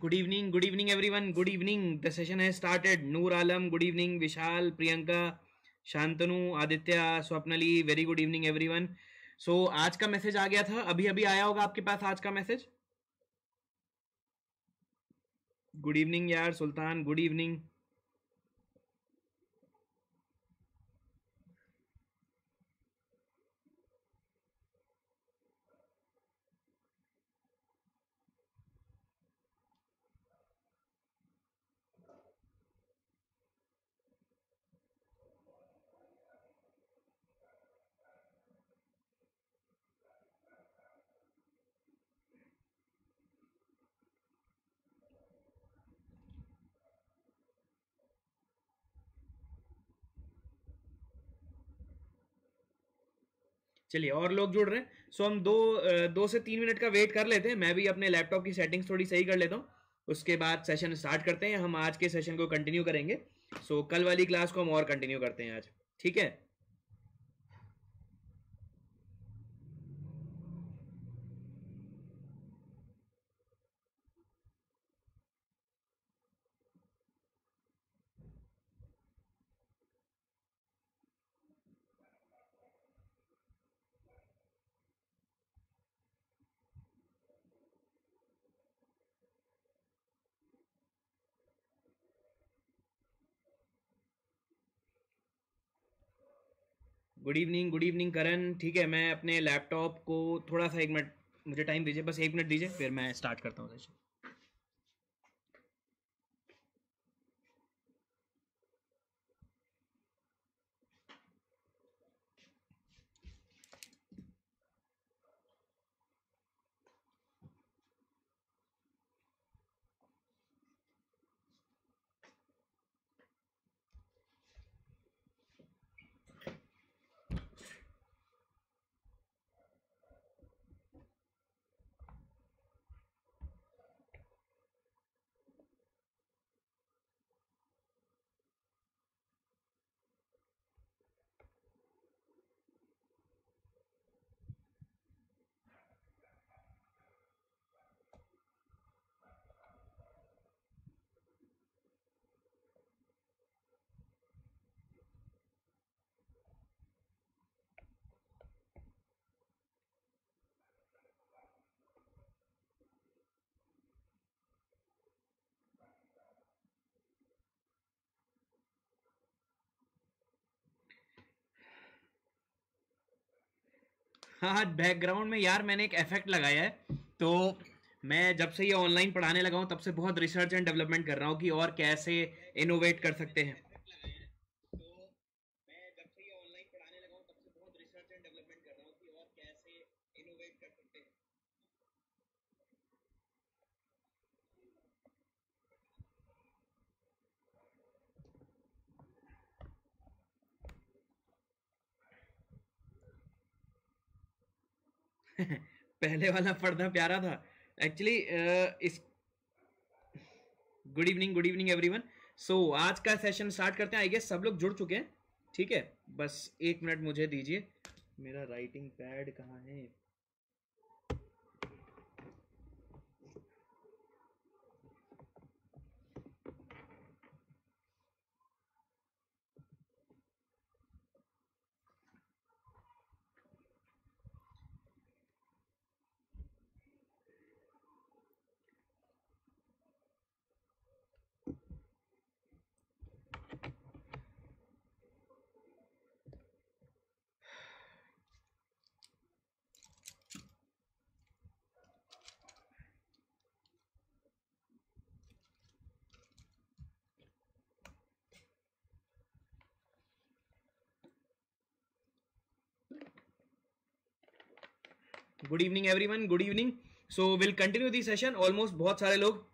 Good evening good evening everyone good evening the session है started Noor Alam good evening Vishal Priyanka Shantanu Aditya Swapnali very good evening everyone so आज का message आ गया था अभी अभी आया होगा आपके पास आज का मैसेज गुड इवनिंग यार सुल्तान गुड इवनिंग चलिए और लोग जुड़ रहे हैं सो हम दो दो से तीन मिनट का वेट कर लेते हैं मैं भी अपने लैपटॉप की सेटिंग्स थोड़ी सही कर लेता हूँ उसके बाद सेशन स्टार्ट करते हैं हम आज के सेशन को कंटिन्यू करेंगे सो कल वाली क्लास को हम और कंटिन्यू करते हैं आज ठीक है good evening good evening Karan ठीक है मैं अपने लैपटॉप को थोड़ा सा एक मिनट मुझे टाइम दीजिए बस एक मिनट दीजिए फिर मैं स्टार्ट करता हूँ सेशन हाँ बैकग्राउंड में यार मैंने एक इफेक्ट लगाया है तो मैं जब से ये ऑनलाइन पढ़ाने लगा हूँ तब से बहुत रिसर्च एंड डेवलपमेंट कर रहा हूँ कि और कैसे इनोवेट कर सकते हैं पहले वाला पर्दा प्यारा था एक्चुअली uh, इस good evening good evening everyone so आज का सेशन स्टार्ट करते हैं आई गेस सब लोग जुड़ चुके हैं ठीक है बस एक मिनट मुझे दीजिए मेरा राइटिंग पैड कहाँ है good evening everyone good evening so will continue the session almost बहुत सारे लोग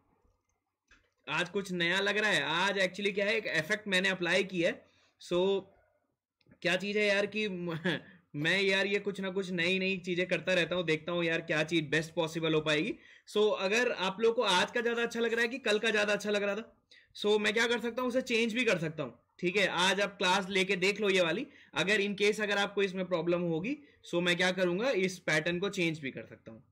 आज कुछ नया लग रहा है आज एक्चुअली क्या है एक इफेक्ट मैंने अप्लाई किया है सो so, क्या चीज़ है यार कि मैं यार ये कुछ ना कुछ नई नई चीज़ें करता रहता हूँ देखता हूँ यार क्या चीज़ बेस्ट पॉसिबल हो पाएगी सो so, अगर आप लोग को आज का ज़्यादा अच्छा लग रहा है कि कल का ज़्यादा अच्छा लग रहा था सो so, मैं क्या कर सकता हूँ उसे चेंज भी कर सकता हूँ ठीक है आज आप क्लास लेके देख लो ये वाली अगर इन केस अगर आपको इसमें प्रॉब्लम होगी सो मैं क्या करूंगा इस पैटर्न को चेंज भी कर सकता हूँ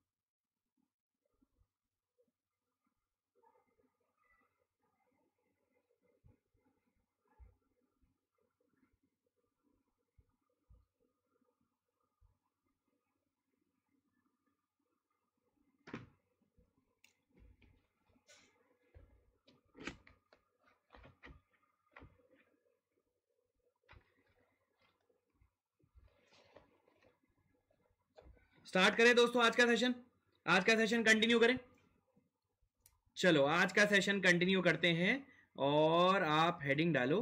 स्टार्ट करें दोस्तों आज का सेशन आज का सेशन कंटिन्यू करें चलो आज का सेशन कंटिन्यू करते हैं और आप हेडिंग डालो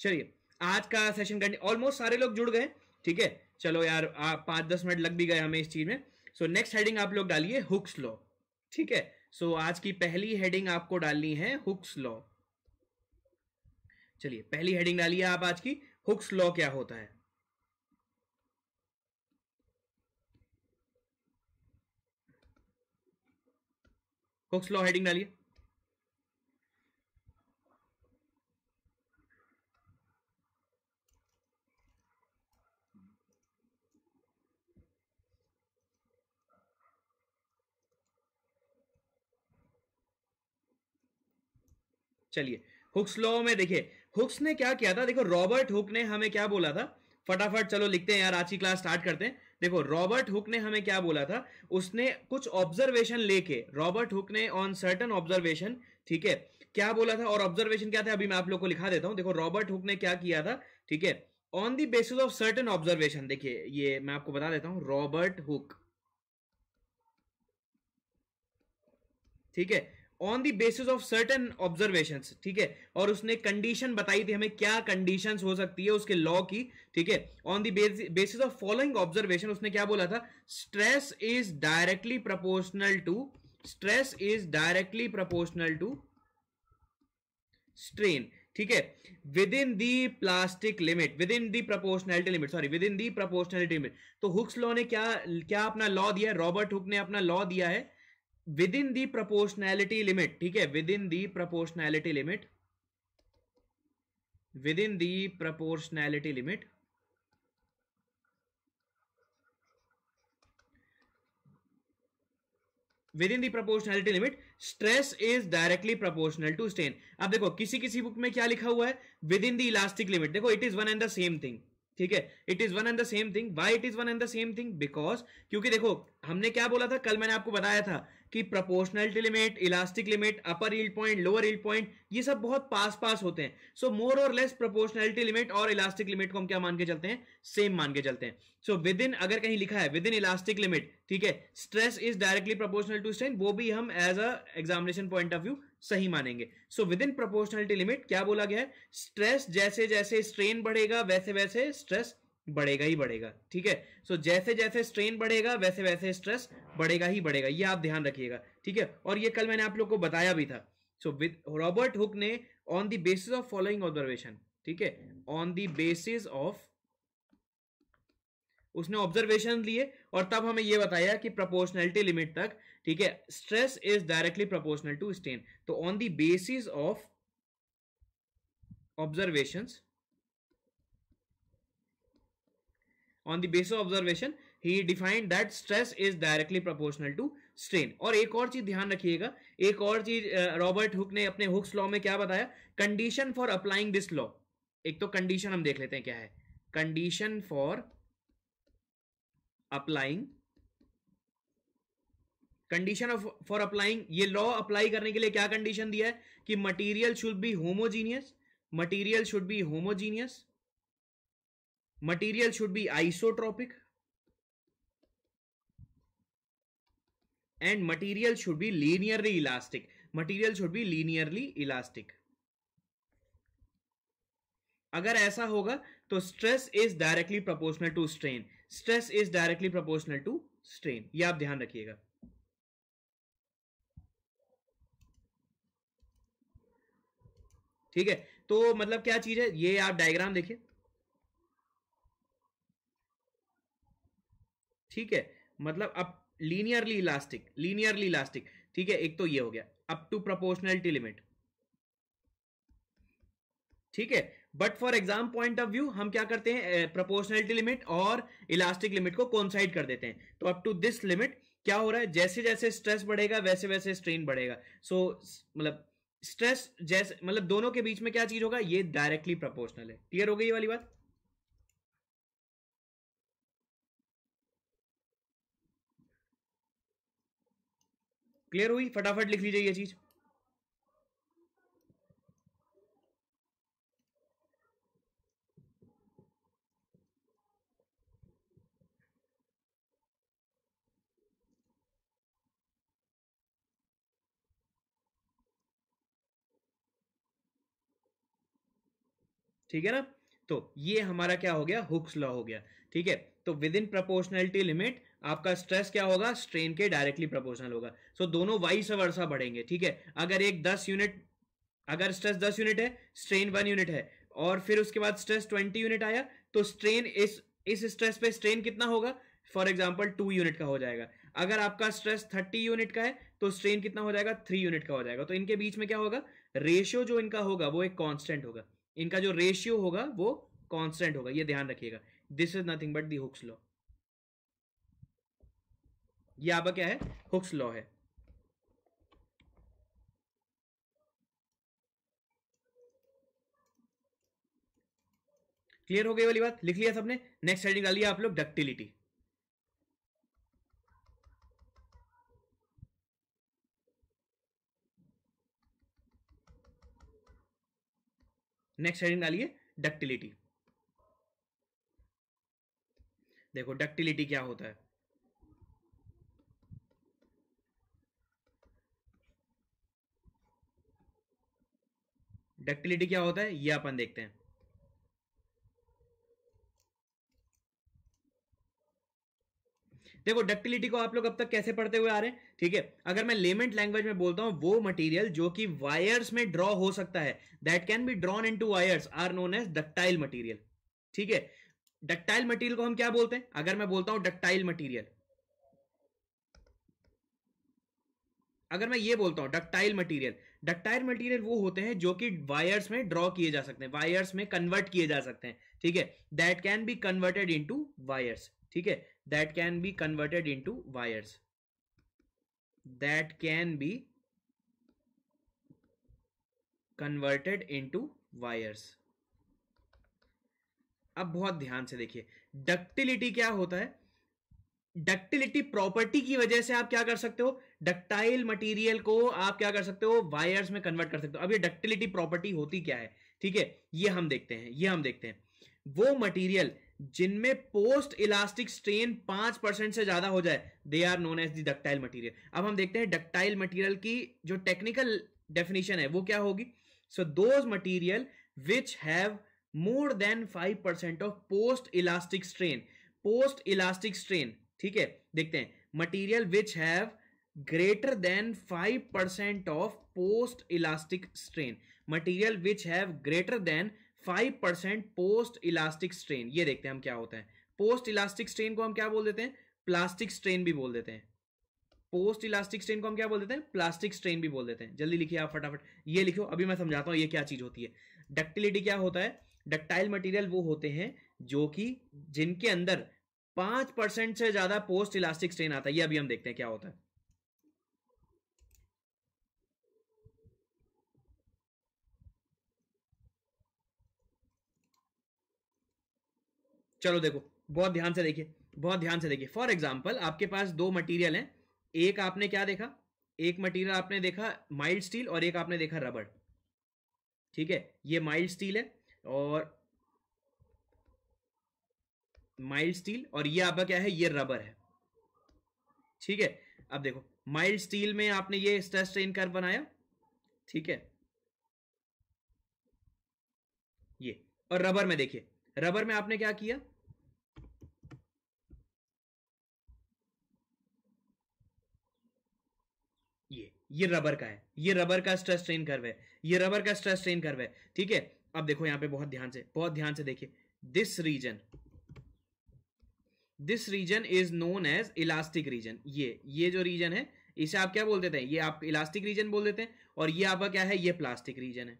चलिए आज का सेशन करने ऑलमोस्ट सारे लोग जुड़ गए ठीक है चलो यार पांच दस मिनट लग भी गए हमें इस चीज में सो नेक्स्ट हेडिंग आप लोग डालिए हुक्स लॉ ठीक है सो so, आज की पहली हेडिंग आपको डालनी है हुक्स लॉ चलिए पहली हेडिंग डालिए आप आज की हुक्स लॉ क्या होता है हुक्स लॉ हेडिंग डालिए चलिए हुक्स लॉ में देखिए हुक्स ने क्या किया था देखो रॉबर्ट हुक ने हमें क्या बोला था फटाफट चलो लिखते हैं यार आज की क्लास स्टार्ट करते हैं देखो रॉबर्ट हुक ने हमें क्या बोला था उसने कुछ ऑब्जर्वेशन लेके रॉबर्ट हुक ने ऑन सर्टन ऑब्जर्वेशन ठीक है क्या बोला था और ऑब्जर्वेशन क्या था अभी मैं आप लोग को लिखा देता हूं देखो रॉबर्ट हुक ने क्या किया था ठीक है on the basis of certain observation देखिए ये मैं आपको बता देता हूं रॉबर्ट हुक ठीक है on the basis of certain observation ठीक है और उसने कंडीशन बताई थी हमें क्या कंडीशन हो सकती है उसके लॉ की ठीक है on the basis of following observation उसने क्या बोला था stress is directly proportional to stress is directly proportional to strain ठीक है within the plastic limit within the proportionality limit sorry within the proportionality limit तो Hooke's law ने क्या क्या अपना लॉ दिया है रॉबर्ट हुक ने अपना लॉ दिया है within the proportionality limit ठीक है within the proportionality limit within the proportionality limit within the proportionality limit stress is directly proportional to strain अब देखो किसी किसी बुक में क्या लिखा हुआ है within the elastic limit देखो it is one and the same thing ठीक है it is one and the same thing why it is one and the same thing because क्योंकि देखो हमने क्या बोला था कल मैंने आपको बताया था कि proportionality limit elastic limit upper yield point lower yield point ये सब बहुत पास पास होते हैं सो मोर और लेस प्रोपोर्शनलिटी लिमिट और इलास्टिक लिमिट को हम क्या मान के चलते हैं सेम मान के चलते हैं सो विद इन अगर कहीं लिखा है विद इन इलास्टिक लिमिट ठीक है stress is directly proportional to strain वो भी हम as a examination point of view सही मानेंगे so within proportionality limit क्या बोला गया है स्ट्रेस जैसे जैसे स्ट्रेन बढ़ेगा वैसे वैसे स्ट्रेस बढ़ेगा ही बढ़ेगा ठीक है सो जैसे जैसे स्ट्रेन बढ़ेगा वैसे वैसे स्ट्रेस बढ़ेगा ही बढ़ेगा ये आप ध्यान रखिएगा ठीक है और ये कल मैंने आप लोग को बताया भी था सो विद रॉबर्ट हुक ने on the basis of following observation ठीक है ऑन द बेसिस ऑफ उसने ऑब्जर्वेशन लिए और तब हमें यह बताया कि प्रोपोर्शनैलिटी लिमिट तक ठीक है stress is directly proportional to strain तो on the basis of observations on the of observation he defined that stress is directly proportional to strain और एक और चीज ध्यान रखिएगा एक और चीज रॉबर्ट हुक ने अपने हुक्स लॉ में क्या बताया condition for applying this law एक तो कंडीशन हम देख लेते हैं क्या है condition for applying condition of for applying ये लॉ अप्लाई करने के लिए क्या कंडीशन दिया है कि material should be homogeneous material should be homogeneous material should be isotropic and material should be linearly elastic material should be linearly elastic अगर ऐसा होगा तो stress is directly proportional to strain stress is directly proportional to strain ये आप ध्यान रखिएगा ठीक है तो मतलब क्या चीज है ये आप डायग्राम देखिए ठीक है मतलब अब लीनियरली इलास्टिक लीनियरली इलास्टिक ठीक है एक तो ये हो गया अप टू प्रोपोर्शनलिटी लिमिट ठीक है but for exam point of view हम क्या करते हैं प्रोपोर्शनलिटी लिमिट और इलास्टिक लिमिट को कॉन्साइड कर देते हैं तो अप टू दिस लिमिट क्या हो रहा है जैसे जैसे स्ट्रेस बढ़ेगा वैसे वैसे स्ट्रेन बढ़ेगा सो so, मतलब स्ट्रेस जैसे मतलब दोनों के बीच में क्या चीज होगा ये डायरेक्टली प्रोपोर्शनल है क्लियर हो गई वाली बात क्लियर हुई फटाफट लिख लीजिए ये चीज ठीक है ना तो ये हमारा क्या हो गया हुक्स लॉ हो गया ठीक है तो विद इन प्रपोर्शनलिटी लिमिट आपका स्ट्रेस क्या होगा स्ट्रेन के डायरेक्टली प्रोपोर्शनल होगा सो so, दोनों वाइस वर्षा बढ़ेंगे ठीक है अगर एक दस यूनिट अगर स्ट्रेस दस यूनिट है स्ट्रेन वन यूनिट है और फिर उसके बाद स्ट्रेस ट्वेंटी यूनिट आया तो स्ट्रेन इस इस स्ट्रेस पे स्ट्रेन कितना होगा फॉर एग्जाम्पल टू यूनिट का हो जाएगा अगर आपका स्ट्रेस थर्टी यूनिट का है तो स्ट्रेन कितना हो जाएगा थ्री यूनिट का हो जाएगा तो इनके बीच में क्या होगा रेशियो जो इनका होगा वो एक कॉन्स्टेंट होगा इनका जो रेशियो होगा वो कॉन्स्टेंट होगा ये ध्यान रखिएगा this is nothing but the Hooke's law ये आपका क्या है हुक्स लॉ है क्लियर हो गई वाली बात लिख लिया सबने नेक्स्ट हेडिंग डाली आप लोग डक्टिलिटी नेक्स्ट हेडिंग डालिए डक्टिलिटी देखो डक्टिलिटी क्या होता है डक्टिलिटी क्या होता है ये अपन देखते हैं देखो डक्टिलिटी को आप लोग अब तक कैसे पढ़ते हुए आ रहे हैं ठीक है अगर मैं लेमेंट लैंग्वेज में बोलता हूं वो मटेरियल जो कि वायर्स में ड्रॉ हो सकता है that can be drawn into wires are known as ductile material ठीक है डक्टाइल मटेरियल को हम क्या बोलते हैं अगर मैं बोलता हूं डक्टाइल मटीरियल अगर मैं ये बोलता हूं डक्टाइल मटीरियल डक्टाइल मटेरियल वो होते हैं जो कि वायर्स में ड्रॉ किए जा सकते हैं वायर्स में कन्वर्ट किए जा सकते हैं ठीक है that can be converted into wires ठीक है that can be converted into wires that can be converted into wires अब बहुत ध्यान से देखिए डक्टिलिटी क्या होता है डक्टिलिटी प्रॉपर्टी की वजह से आप क्या कर सकते हो डक्टाइल मटेरियल को आप क्या कर सकते हो वायर्स में कन्वर्ट कर सकते हो अब ये डक्टिलिटी प्रॉपर्टी होती क्या है ठीक है ये हम देखते हैं ये हम देखते हैं वो मटेरियल जिनमें पोस्ट इलास्टिक स्ट्रेन पांच परसेंट से ज्यादा हो जाए they are known as the ductile material अब हम देखते हैं डक्टाइल मटीरियल की जो टेक्निकल डेफिनेशन है वो क्या होगी so those material which have more than five percent of post elastic strain post elastic strain ठीक है देखते हैं material which have greater than five percent of post elastic strain material which have greater than five percent post elastic strain ये देखते हैं हम क्या होता है पोस्ट इलास्टिक स्ट्रेन को हम क्या बोल देते हैं प्लास्टिक स्ट्रेन भी बोल देते हैं पोस्ट इलास्टिक स्ट्रेन को हम क्या बोल देते हैं प्लास्टिक स्ट्रेन भी बोल देते हैं जल्दी लिखिए आप फटाफट ये लिखो अभी मैं समझाता हूँ ये क्या चीज होती है डक्टिलिटी क्या होता है डक्टाइल मटेरियल वो होते हैं जो कि जिनके अंदर पांच परसेंट से ज्यादा पोस्ट इलास्टिक स्ट्रेन आता है ये अभी हम देखते हैं क्या होता है चलो देखो बहुत ध्यान से देखिए बहुत ध्यान से देखिए फॉर एग्जाम्पल आपके पास दो मटीरियल हैं एक आपने क्या देखा एक मटेरियल आपने देखा माइल्ड स्टील और एक आपने देखा रबड़ ठीक है ये माइल्ड स्टील है और माइल्ड स्टील और ये आपका क्या है ये रबर है ठीक है अब देखो माइल्ड स्टील में आपने ये स्ट्रेस स्ट्रेन कर बनाया ठीक है ये और रबर में देखिए रबर में आपने क्या किया ये ये रबर का है ये रबर का स्ट्रेस स्ट्रेन कर है ये रबर का स्ट्रेस स्ट्रेन कर है ठीक है अब देखो यहां पे बहुत ध्यान से बहुत ध्यान से देखिए this region this region is known as elastic region ये ये जो रीजन है इसे आप क्या बोल देते हैं ये आप इलास्टिक रीजन बोल देते हैं और ये आपका क्या है ये प्लास्टिक रीजन है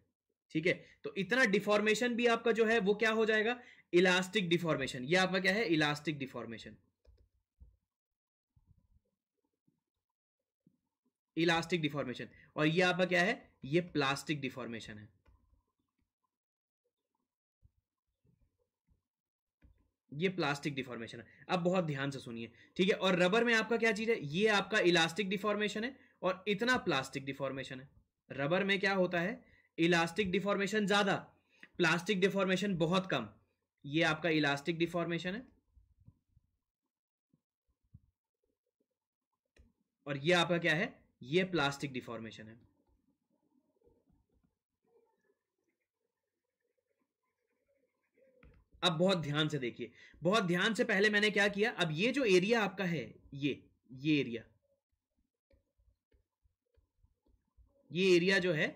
ठीक है तो इतना डिफॉर्मेशन भी आपका जो है वो क्या हो जाएगा इलास्टिक डिफॉर्मेशन ये आपका क्या है इलास्टिक डिफॉर्मेशन इलास्टिक डिफॉर्मेशन और ये आपका क्या है ये प्लास्टिक डिफॉर्मेशन है ये प्लास्टिक डिफॉर्मेशन है अब बहुत ध्यान से सुनिए ठीक है और रबर में आपका क्या चीज है ये आपका इलास्टिक डिफॉर्मेशन है और इतना प्लास्टिक डिफॉर्मेशन है रबर में क्या होता है इलास्टिक डिफॉर्मेशन ज्यादा प्लास्टिक डिफॉर्मेशन बहुत कम ये आपका इलास्टिक डिफॉर्मेशन है और ये आपका क्या है ये प्लास्टिक डिफॉर्मेशन है अब बहुत ध्यान से देखिए बहुत ध्यान से पहले मैंने क्या किया अब ये जो एरिया आपका है ये ये एरिया ये एरिया जो है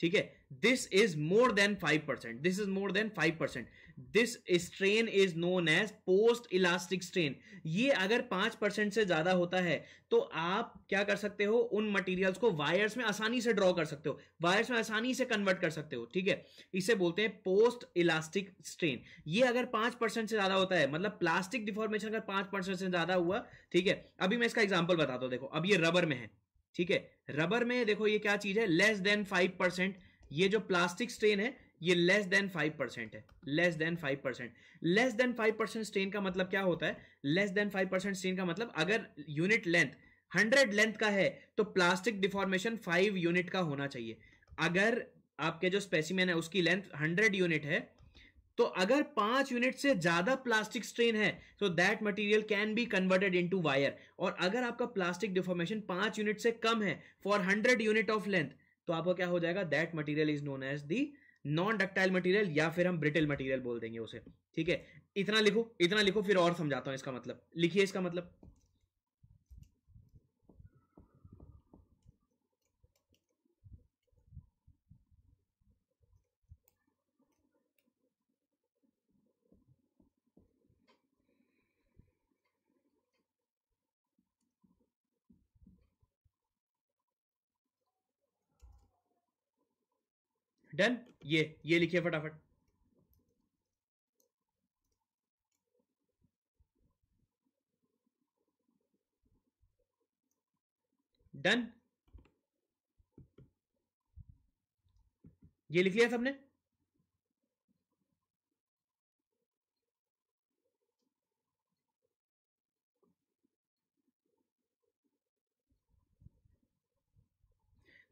ठीक है this is more than five percent this is more than five percent this strain is known as post elastic strain ये अगर पांच परसेंट से ज्यादा होता है तो आप क्या कर सकते हो उन मटेरियल्स को वायर्स में आसानी से ड्रॉ कर सकते हो वायर्स में आसानी से कन्वर्ट कर सकते हो ठीक है इसे बोलते हैं पोस्ट इलास्टिक स्ट्रेन ये अगर पांच परसेंट से ज्यादा होता है मतलब प्लास्टिक डिफॉर्मेशन अगर पांच परसेंट से ज्यादा हुआ ठीक है अभी मैं इसका एग्जाम्पल बताता हूं देखो अब ये रबर में है ठीक है रबर में देखो ये क्या चीज है लेस देन फाइव परसेंट ये जो प्लास्टिक स्ट्रेन है ये लेस देन फाइव परसेंट है less than five percent less than five percent strain का मतलब क्या होता है less than five percent strain का मतलब अगर यूनिट लेंथ हंड्रेड लेंथ का है तो प्लास्टिक डिफॉर्मेशन फाइव यूनिट का होना चाहिए अगर आपके जो स्पेसिमेन है उसकी लेंथ हंड्रेड यूनिट है तो अगर पांच यूनिट से ज्यादा प्लास्टिक स्ट्रेन है तो that material can be converted into wire और अगर आपका प्लास्टिक डिफॉर्मेशन पांच यूनिट से कम है for hundred unit of length तो आपका क्या हो जाएगा that material is known as the non ductile material या फिर हम ब्रिटेल मटेरियल बोल देंगे उसे ठीक है इतना लिखो इतना लिखो फिर और समझाता हूं इसका मतलब लिखिए इसका मतलब डन ये ये लिखिए फटाफट डन ये लिख लिया सबने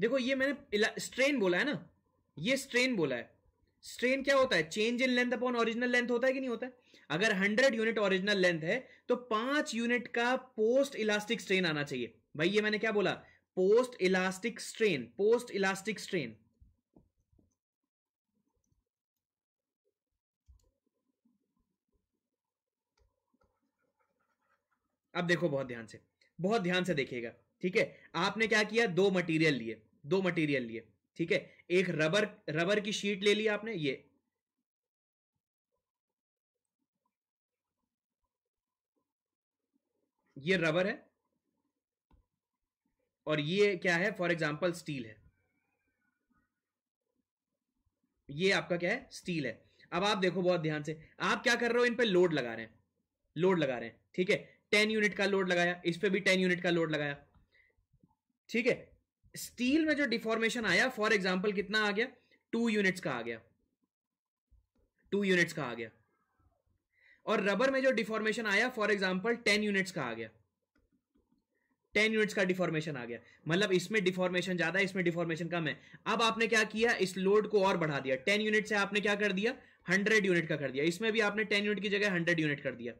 देखो ये मैंने स्ट्रेन बोला है ना ये स्ट्रेन बोला है स्ट्रेन क्या होता है change in length upon original length होता है कि नहीं होता है अगर 100 यूनिट ओरिजिनल लेंथ है तो पांच यूनिट का पोस्ट इलास्टिक स्ट्रेन आना चाहिए भाई ये मैंने क्या बोला post elastic strain post elastic strain अब देखो बहुत ध्यान से बहुत ध्यान से देखिएगा ठीक है आपने क्या किया दो मटेरियल लिए दो मटेरियल लिए ठीक है एक रबर रबर की शीट ले ली आपने ये ये रबर है और ये क्या है फॉर एग्जाम्पल स्टील है ये आपका क्या है स्टील है अब आप देखो बहुत ध्यान से आप क्या कर रहे हो इन पे लोड लगा रहे हैं लोड लगा रहे हैं ठीक है टेन यूनिट का लोड लगाया इस पे भी टेन यूनिट का लोड लगाया ठीक है स्टील में जो डिफॉर्मेशन आया फॉर एग्जाम्पल कितना आ गया टू यूनिट्स का आ गया टू यूनिट्स का आ गया और रबर में जो डिफॉर्मेशन आया फॉर एग्जाम्पल टेन यूनिट्स का आ गया टेन यूनिट्स का डिफॉर्मेशन आ गया मतलब इसमें डिफॉर्मेशन ज्यादा इसमें डिफॉर्मेशन कम है अब आपने क्या किया इस लोड को और बढ़ा दिया टेन यूनिट से आपने क्या कर दिया हंड्रेड यूनिट का कर दिया इसमें भी आपने टेन यूनिट की जगह हंड्रेड यूनिट कर दिया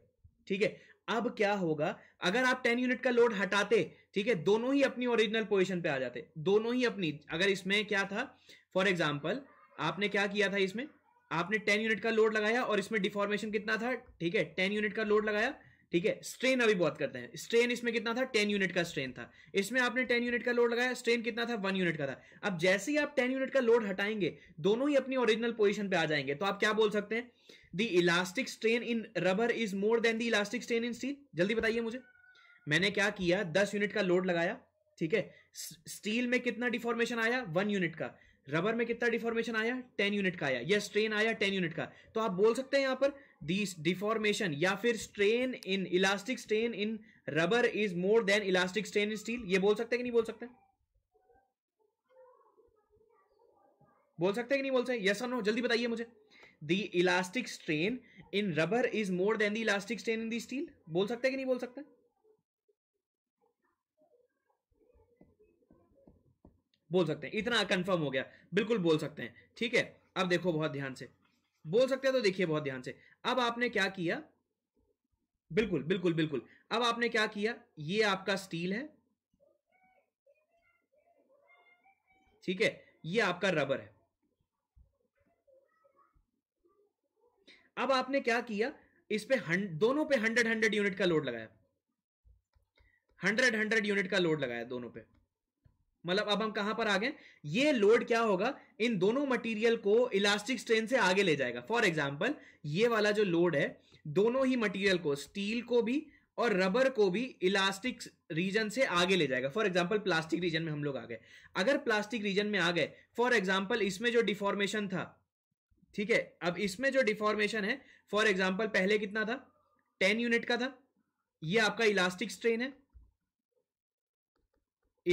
ठीक है अब क्या होगा अगर आप टेन यूनिट का लोड हटाते ठीक है दोनों ही अपनी ओरिजिनल पोजिशन पे आ जाते दोनों ही अपनी अगर इसमें क्या था फॉर एग्जाम्पल आपने क्या किया था इसमें आपने टेन यूनिट का लोड लगाया और इसमें डिफॉर्मेशन कितना था ठीक है टेन यूनिट का लोड लगाया ठीक है स्ट्रेन अभी बहुत करते हैं स्ट्रेन इसमें कितना था टेन यूनिट का स्ट्रेन था इसमें आपने टेन यूनिट का लोड लगाया स्ट्रेन कितना था वन यूनिट का था अब जैसे ही आप टेन यूनिट का लोड हटाएंगे दोनों ही अपनी ओरिजिनल पोजिशन पे आ जाएंगे तो आप क्या बोल सकते हैं the elastic strain in rubber is more than the elastic strain in steel जल्दी बताइए मुझे मैंने क्या किया दस यूनिट का लोड लगाया ठीक है स्टील में कितना डिफॉर्मेशन आया वन यूनिट का रबर में कितना डिफॉर्मेशन आया टेन यूनिट का आया या स्ट्रेन आया टेन यूनिट का तो आप बोल सकते हैं यहां पर दिस डिफॉर्मेशन या फिर strain in elastic strain in rubber is more than elastic strain in steel ये बोल सकते हैं कि नहीं बोल सकते बोल सकते हैं कि नहीं बोल सकते यस नो जल्दी बताइए मुझे the elastic strain in rubber is more than the elastic strain in the steel बोल सकते हैं कि नहीं बोल सकते बोल सकते हैं इतना कंफर्म हो गया बिल्कुल बोल सकते हैं ठीक है अब देखो बहुत ध्यान से बोल सकते हैं तो देखिए बहुत ध्यान से अब आपने क्या किया बिल्कुल बिल्कुल बिल्कुल अब आपने क्या किया ये आपका स्टील है ठीक है ये आपका रबर है अब आपने क्या किया इस पे हंड, दोनों पे हंड्रेड हंड्रेड यूनिट का लोड लगाया हंड्रेड हंड्रेड यूनिट का लोड लगाया दोनों पे मतलब अब हम कहां पर आ गए ये लोड क्या होगा इन दोनों मटेरियल को इलास्टिक स्ट्रेन से आगे ले जाएगा फॉर एग्जांपल ये वाला जो लोड है दोनों ही मटेरियल को स्टील को भी और रबर को भी इलास्टिक रीजन से आगे ले जाएगा फॉर एग्जाम्पल प्लास्टिक रीजन में हम लोग आ गए अगर प्लास्टिक रीजन में आ गए फॉर एग्जाम्पल इसमें जो डिफॉर्मेशन था ठीक है अब इसमें जो डिफॉर्मेशन है फॉर एग्जाम्पल पहले कितना था टेन यूनिट का था ये आपका इलास्टिक स्ट्रेन है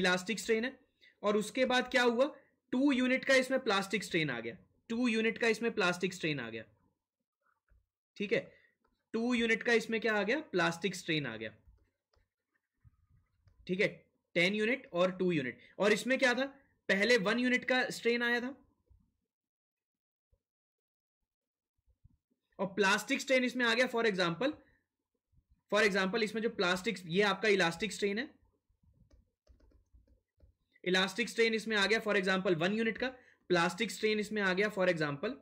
इलास्टिक स्ट्रेन है और उसके बाद क्या हुआ टू यूनिट का इसमें प्लास्टिक स्ट्रेन आ गया टू यूनिट का इसमें प्लास्टिक स्ट्रेन आ गया ठीक है टू यूनिट का इसमें क्या आ गया प्लास्टिक स्ट्रेन आ गया ठीक है टेन यूनिट और टू यूनिट और इसमें क्या था पहले वन यूनिट का स्ट्रेन आया था और प्लास्टिक स्ट्रेन इसमें आ गया फॉर एग्जाम्पल फॉर एग्जाम्पल इसमें जो प्लास्टिक ये आपका इलास्टिक स्ट्रेन है इलास्टिक स्ट्रेन इसमें आ गया फॉर एग्जाम्पल वन यूनिट का प्लास्टिक स्ट्रेन इसमें आ गया फॉर एग्जाम्पल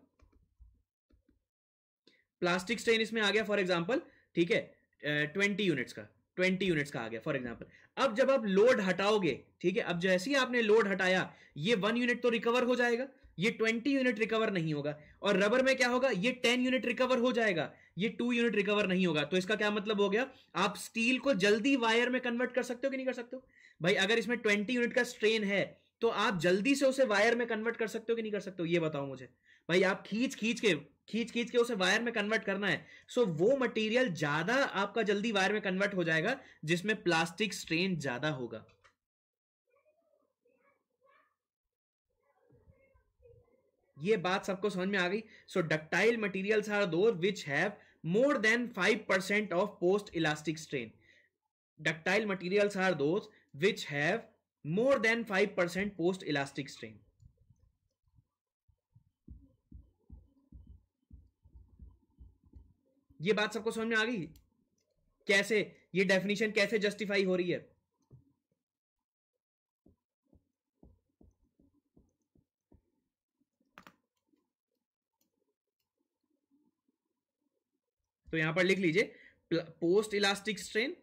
प्लास्टिक स्ट्रेन इसमें आ गया फॉर एग्जाम्पल ठीक है ट्वेंटी यूनिट्स का ट्वेंटी यूनिट्स का आ गया फॉर एग्जाम्पल अब जब आप लोड हटाओगे ठीक है अब जैसे ही आपने लोड हटाया ये वन यूनिट तो रिकवर हो जाएगा ये ट्वेंटी यूनिट रिकवर नहीं होगा और रबर में क्या होगा ये टेन यूनिट रिकवर हो जाएगा ये टू यूनिट रिकवर नहीं होगा तो इसका क्या मतलब हो गया आप स्टील को जल्दी वायर में कन्वर्ट कर सकते हो कि नहीं कर सकते हो भाई अगर इसमें ट्वेंटी यूनिट का स्ट्रेन है तो आप जल्दी से उसे वायर में कन्वर्ट कर सकते हो कि नहीं कर सकते हो ये बताओ मुझे भाई आप खींच खींच के खींच खींच के उसे वायर में कन्वर्ट करना है सो so, वो मटेरियल ज्यादा आपका जल्दी वायर में कन्वर्ट हो जाएगा जिसमें प्लास्टिक स्ट्रेन ज्यादा होगा ये बात सबको समझ में आ गई सो ductile material are those which have more than five percent of post elastic strain ductile materials are which have more than five percent post elastic strain ये बात सबको समझ में आ गई कैसे ये डेफिनेशन कैसे जस्टिफाई हो रही है तो यहां पर लिख लीजिए post elastic strain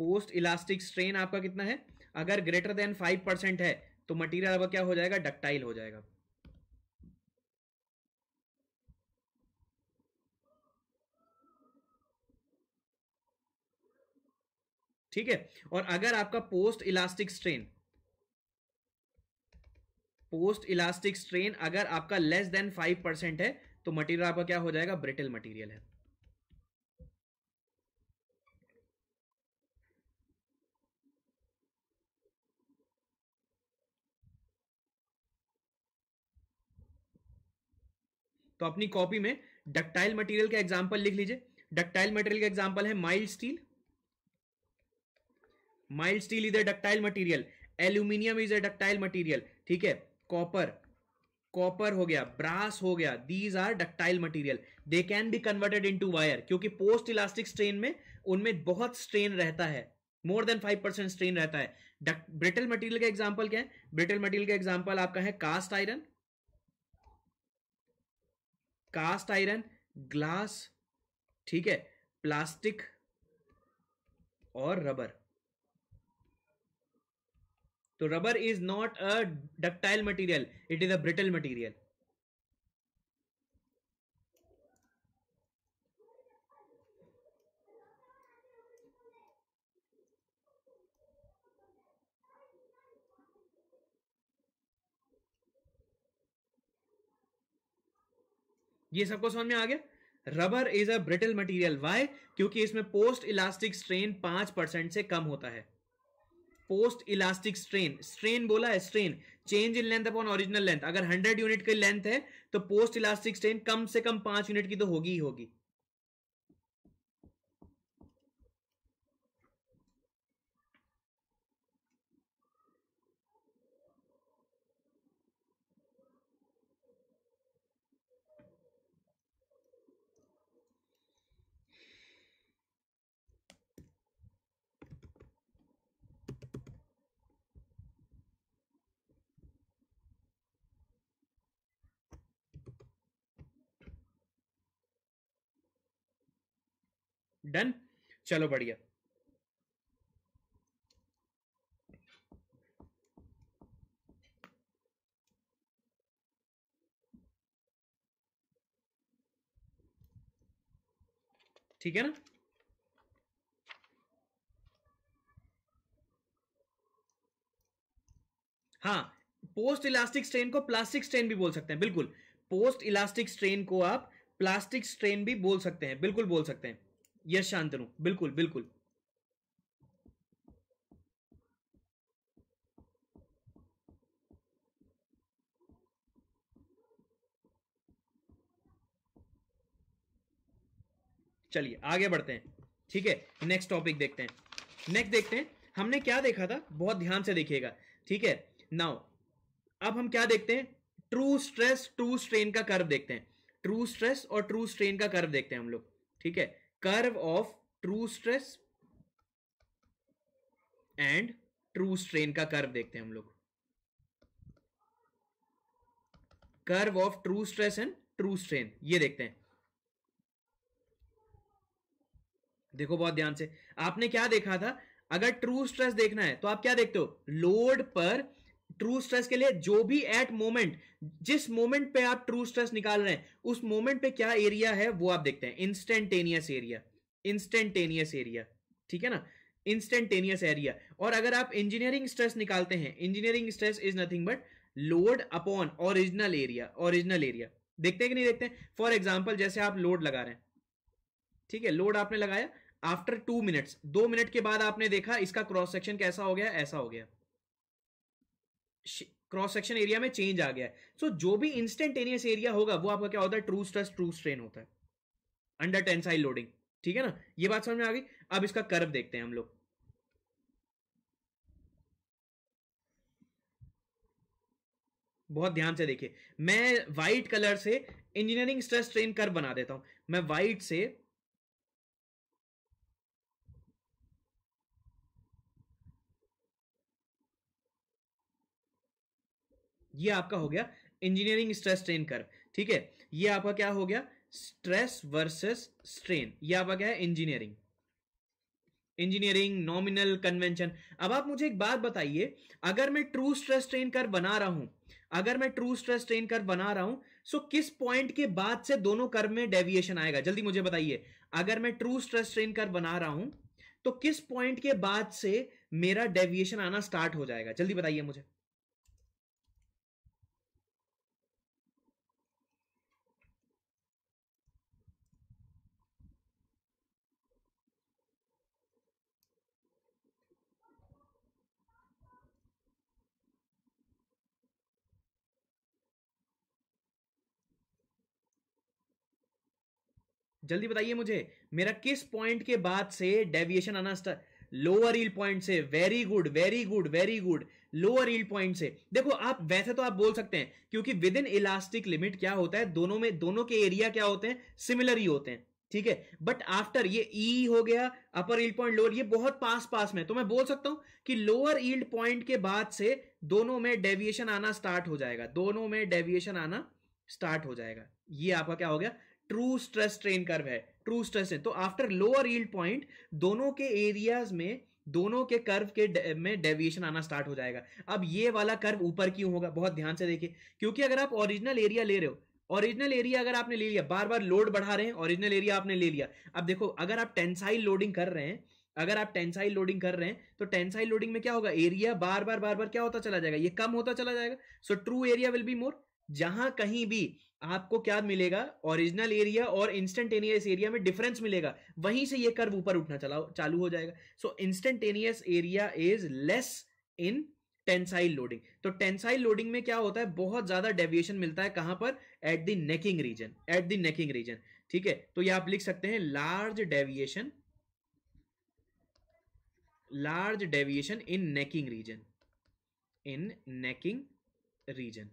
post elastic strain आपका कितना है अगर ग्रेटर देन फाइव परसेंट है तो मटेरियल आपका क्या हो जाएगा डक्टाइल हो जाएगा ठीक है और अगर आपका post elastic strain post elastic strain अगर आपका लेस देन फाइव परसेंट है तो मटेरियल आपका क्या हो जाएगा ब्रिटिल मटेरियल है तो अपनी कॉपी में डक्टाइल मटेरियल का एग्जांपल लिख लीजिए डक्टाइल मटेरियल का एग्जांपल है mild steel mild steel is a ductile material aluminium is a ductile material ठीक है कॉपर कॉपर हो गया ब्रास हो गया these are ductile material they can be converted to wire क्योंकि पोस्ट इलास्टिक स्ट्रेन में उनमें बहुत स्ट्रेन रहता है more than five percent strain रहता है ब्रिटल मटेरियल का एग्जाम्पल क्या है ब्रिटल मटेरियल का एग्जाम्पल आपका है cast iron cast iron glass ठीक है प्लास्टिक और रबर तो rubber is not a ductile material it is a brittle material ये सबको समझ में आ गया rubber is a brittle material why क्योंकि इसमें पोस्ट इलास्टिक स्ट्रेन पांच परसेंट से कम होता है पोस्ट इलास्टिक स्ट्रेन स्ट्रेन बोला है strain change in length upon original length अगर 100 यूनिट की लेंथ है तो पोस्ट इलास्टिक स्ट्रेन कम से कम पांच यूनिट की तो होगी ही होगी डन चलो बढ़िया ठीक है ना हाँ पोस्ट इलास्टिक स्ट्रेन को प्लास्टिक स्ट्रेन भी बोल सकते हैं बिल्कुल पोस्ट इलास्टिक स्ट्रेन को आप प्लास्टिक स्ट्रेन भी बोल सकते हैं बिल्कुल बोल सकते हैं यश शांतनु बिल्कुल बिल्कुल चलिए आगे बढ़ते हैं ठीक है नेक्स्ट टॉपिक देखते हैं नेक्स्ट देखते हैं हमने क्या देखा था बहुत ध्यान से देखिएगा ठीक है नाउ अब हम क्या देखते हैं ट्रू स्ट्रेस ट्रू स्ट्रेन का कर्व देखते हैं ट्रू स्ट्रेस और ट्रू स्ट्रेन का कर्व देखते हैं हम लोग ठीक है curve of true stress and true strain का कर्व देखते हैं हम लोग curve of true stress and true strain ये देखते हैं देखो बहुत ध्यान से आपने क्या देखा था अगर ट्रू स्ट्रेस देखना है तो आप क्या देखते हो लोड पर ट्रू स्ट्रेस के लिए जो भी एट मोमेंट जिस मोमेंट पे आप ट्रू स्ट्रेस निकाल रहे हैं उस मोमेंट पे क्या एरिया है वो आप देखते हैं इंस्टेंटेनियस एरिया इंस्टेंटेनियस एरिया ठीक है ना इंस्टेंटेनियस एरिया और अगर आप इंजीनियरिंग स्ट्रेस निकालते हैं engineering stress is nothing but load upon original area original area देखते हैं कि नहीं देखते फॉर एग्जाम्पल जैसे आप लोड लगा रहे हैं ठीक है लोड आपने लगाया आफ्टर टू मिनट्स दो मिनट के बाद आपने देखा इसका क्रॉस सेक्शन कैसा हो गया ऐसा हो गया क्रॉस सेक्शन एरिया में चेंज आ गया है सो so, जो भी इंस्टेंटेनियस एरिया होगा वो आपका क्या होता है ट्रू स्ट्रेस ट्रू स्ट्रेन होता है अंडर टेंसाइल लोडिंग ठीक है ना ये बात समझ में आ गई अब इसका कर्व देखते हैं हम लोग बहुत ध्यान से देखिए मैं व्हाइट कलर से इंजीनियरिंग स्ट्रेस ट्रेन कर्व बना देता हूं मैं व्हाइट से ये आपका हो गया इंजीनियरिंग स्ट्रेस स्ट्रेन कर ठीक है ये आपका क्या हो गया स्ट्रेस वर्सेस स्ट्रेन ये आपका क्या है इंजीनियरिंग इंजीनियरिंग नॉमिनल कन्वेंशन अब आप मुझे एक बात बताइए अगर मैं ट्रू स्ट्रेस स्ट्रेन कर बना रहा हूं अगर मैं ट्रू स्ट्रेस स्ट्रेन कर बना रहा हूं सो किस पॉइंट के बाद से दोनों कर्व में डेविएशन आएगा जल्दी मुझे बताइए अगर मैं ट्रू स्ट्रेस स्ट्रेन कर बना रहा हूं तो किस पॉइंट के बाद से मेरा डेविएशन आना स्टार्ट हो जाएगा जल्दी बताइए मुझे जल्दी बताइए मुझे मेरा किस पॉइंट के बाद से डेविएशन आना लोअर ईल पॉइंट से very good very good very good lower yield point से देखो आप वैसे तो आप बोल सकते हैं क्योंकि विद इन इलास्टिक लिमिट क्या होता है दोनों में दोनों के एरिया क्या होते हैं सिमिलर ही होते हैं ठीक है बट आफ्टर ये ई e हो गया अपर ईल्ड पॉइंट लोअर ये बहुत पास पास में तो मैं बोल सकता हूं कि लोअर ईल्ड पॉइंट के बाद से दोनों में डेविएशन आना स्टार्ट हो जाएगा दोनों में डेविएशन आना स्टार्ट हो जाएगा ये आपका क्या हो गया ट्रू स्ट्रेस स्ट्रेन कर्व है ट्रू स्ट्रेस है तो आफ्टर लोअर ईल्ड पॉइंट दोनों के एरियाज में दोनों के कर्व के में डेविएशन आना स्टार्ट हो जाएगा अब ये वाला कर्व ऊपर क्यों होगा बहुत ध्यान से देखिए क्योंकि अगर आप ओरिजिनल एरिया ले रहे हो ओरिजिनल एरिया अगर आपने ले लिया बार बार लोड बढ़ा रहे हैं ओरिजिनल एरिया आपने ले लिया अब देखो अगर आप टेंसाइल लोडिंग कर रहे हैं अगर आप टेंसाइल लोडिंग कर रहे हैं तो टेंसाइल लोडिंग में क्या होगा एरिया बार बार बार बार क्या होता चला जाएगा ये कम होता चला जाएगा so true area will be more जहां कहीं भी आपको क्या मिलेगा ओरिजिनल एरिया और इंस्टेंटेनियस एरिया में डिफरेंस मिलेगा वहीं से ये कर्व ऊपर उठना चला चालू हो जाएगा so instantaneous area is less in tensile loading तो टेंसाइल लोडिंग में क्या होता है बहुत ज्यादा डेविएशन मिलता है कहां पर at the necking region at the necking region ठीक है तो ये आप लिख सकते हैं large deviation large deviation in necking region in necking region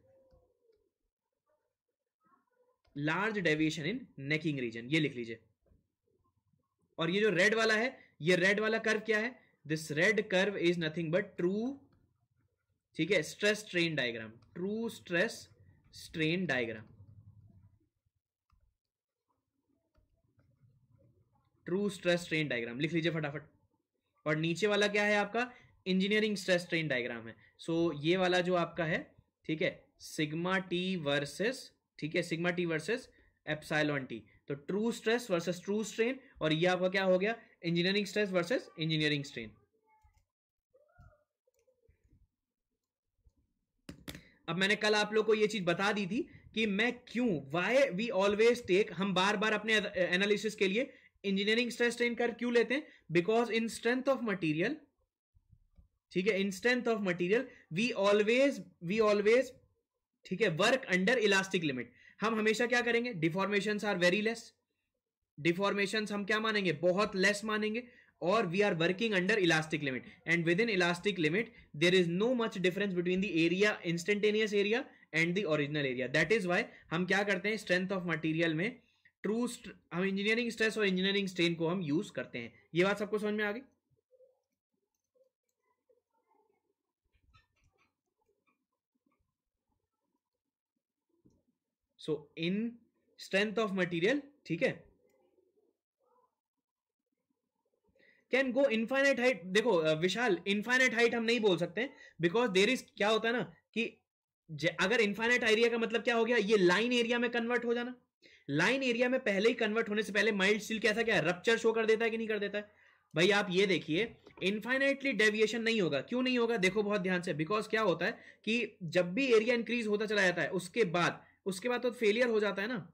large deviation in necking region ये लिख लीजिए और ये जो रेड वाला है ये रेड वाला कर्व क्या है this red curve is nothing but true ठीक है stress strain diagram true stress strain diagram true stress strain diagram लिख लीजिए फटाफट और नीचे वाला क्या है आपका इंजीनियरिंग स्ट्रेस स्ट्रेन डायग्राम है सो so, ये वाला जो आपका है ठीक है सिग्मा टी वर्सेस ठीक है sigma T versus epsilon T तो true stress versus true strain और ये आपका क्या हो गया engineering stress versus engineering strain अब मैंने कल आप लोग को ये चीज बता दी थी कि मैं क्यों वाई वी ऑलवेज टेक हम बार बार अपने एनालिसिस के लिए इंजीनियरिंग स्ट्रेस स्ट्रेन कर क्यों लेते हैं because in strength of material ठीक है in strength of material we always we always ठीक है वर्क अंडर इलास्टिक लिमिट हम हमेशा क्या करेंगे deformation are very less deformation हम क्या मानेंगे बहुत लेस मानेंगे और we are working under elastic limit and within elastic limit there is no much difference between the area instantaneous area and the original area that is why हम क्या करते हैं स्ट्रेंथ ऑफ मटीरियल में ट्रू हम इंजीनियरिंग स्ट्रेस और engineering strain को हम यूज करते हैं ये बात सबको समझ में आ गई so in strength of material ठीक है कैन गो इनफाइनाइट हाइट देखो विशाल इनफाइनाइट हाइट हम नहीं बोल सकते बिकॉज देर इज क्या होता है ना कि अगर इनफाइनाइट एरिया का मतलब क्या हो गया ये लाइन एरिया में कन्वर्ट हो जाना लाइन एरिया में पहले ही कन्वर्ट होने से पहले माइल्ड स्टील कैसा क्या है रप्चर शो कर देता है कि नहीं कर देता है भाई आप ये देखिए इनफाइनाइटली डेविएशन नहीं होगा क्यों नहीं होगा देखो बहुत ध्यान से बिकॉज क्या होता है कि जब भी एरिया इंक्रीज होता चला जाता है उसके बाद उसके बाद तो फेलियर हो जाता है ना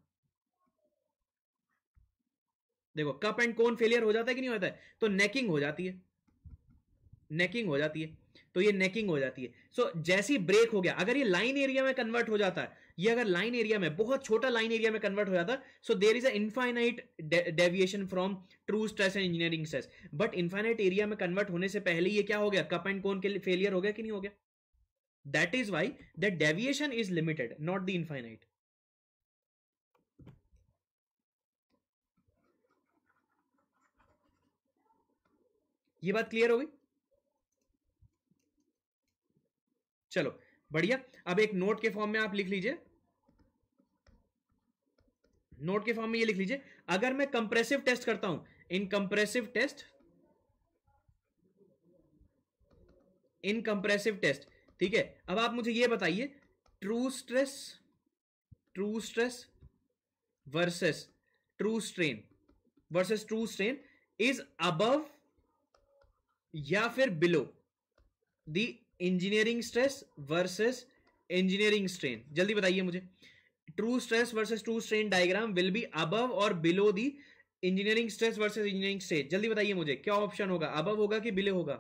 देखो कप एंड कोन फेलियर हो जाता है कि नहीं होता है तो नेकिंग हो जाती है नेकिंग हो जाती है तो ये नेकिंग हो जाती है सो so, जैसी ब्रेक हो गया अगर ये लाइन एरिया में कन्वर्ट हो जाता है ये अगर लाइन एरिया में बहुत छोटा लाइन एरिया में कन्वर्ट हो जाता so there is a infinite deviation from true stress and engineering stress but infinite area में कन्वर्ट होने से पहले ये क्या हो गया कप एंड कोन के लिए फेलियर हो गया कि नहीं हो गया That is why the deviation is limited, not the infinite. ये बात क्लियर हो गई चलो बढ़िया अब एक नोट के फॉर्म में आप लिख लीजिए नोट के फॉर्म में ये लिख लीजिए अगर मैं कंप्रेसिव टेस्ट करता हूं in compressive test in compressive test ठीक है अब आप मुझे ये बताइए true stress true stress versus true strain versus true strain is above या फिर below the engineering stress versus engineering strain जल्दी बताइए मुझे true stress versus true strain diagram will be above और below the engineering stress versus engineering strain जल्दी बताइए मुझे क्या ऑप्शन होगा अबव होगा कि बिलो होगा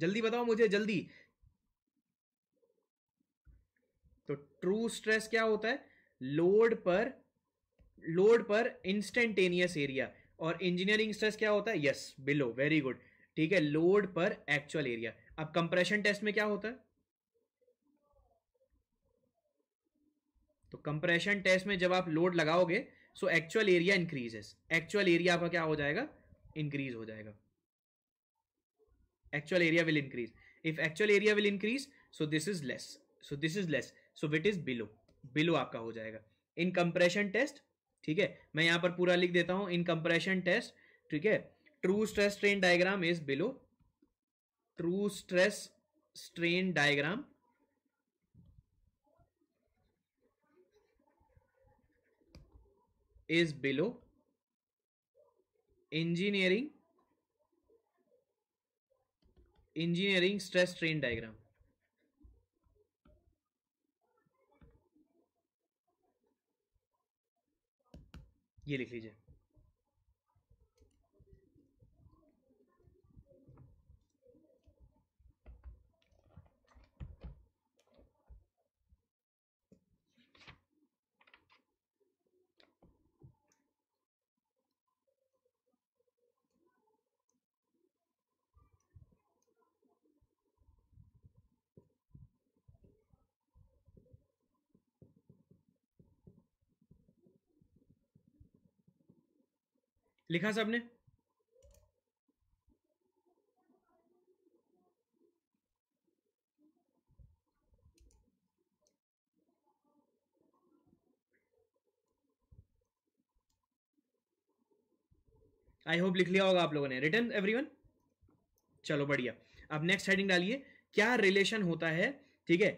जल्दी बताओ मुझे जल्दी तो ट्रू स्ट्रेस क्या होता है लोड पर लोड पर इंस्टेंटेनियस एरिया और इंजीनियरिंग स्ट्रेस क्या होता है यस बिलो वेरी गुड ठीक है लोड पर एक्चुअल एरिया अब कंप्रेशन टेस्ट में क्या होता है तो कंप्रेशन टेस्ट में जब आप लोड लगाओगे so actual area increases actual area आपका क्या हो जाएगा इंक्रीज हो जाएगा actual area will increase if actual area will increase so this is less so this is less so it is below below आपका हो जाएगा in compression test ठीक है मैं यहां पर पूरा लिख देता हूं इन कंप्रेशन टेस्ट ठीक है true stress strain diagram is below true stress strain diagram is below engineering engineering stress strain diagram ये लिख लीजिए लिखा सबने आई होप लिख लिया होगा आप लोगों ने रिटर्न एवरीवन चलो बढ़िया अब नेक्स्ट हेडिंग डालिए क्या रिलेशन होता है ठीक है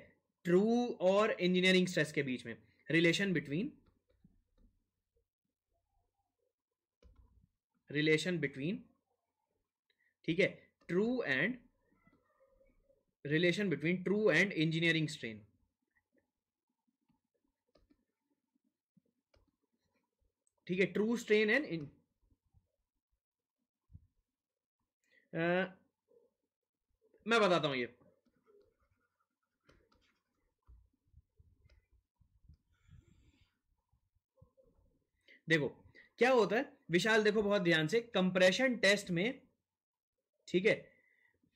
ट्रू और इंजीनियरिंग स्ट्रेस के बीच में रिलेशन बिटवीन रिलेशन बिटवीन ठीक है true and relation between true and engineering strain ठीक है ट्रू स्ट्रेन एंड इन मैं बताता हूं ये देखो क्या होता है विशाल देखो बहुत ध्यान से कंप्रेशन टेस्ट में ठीक है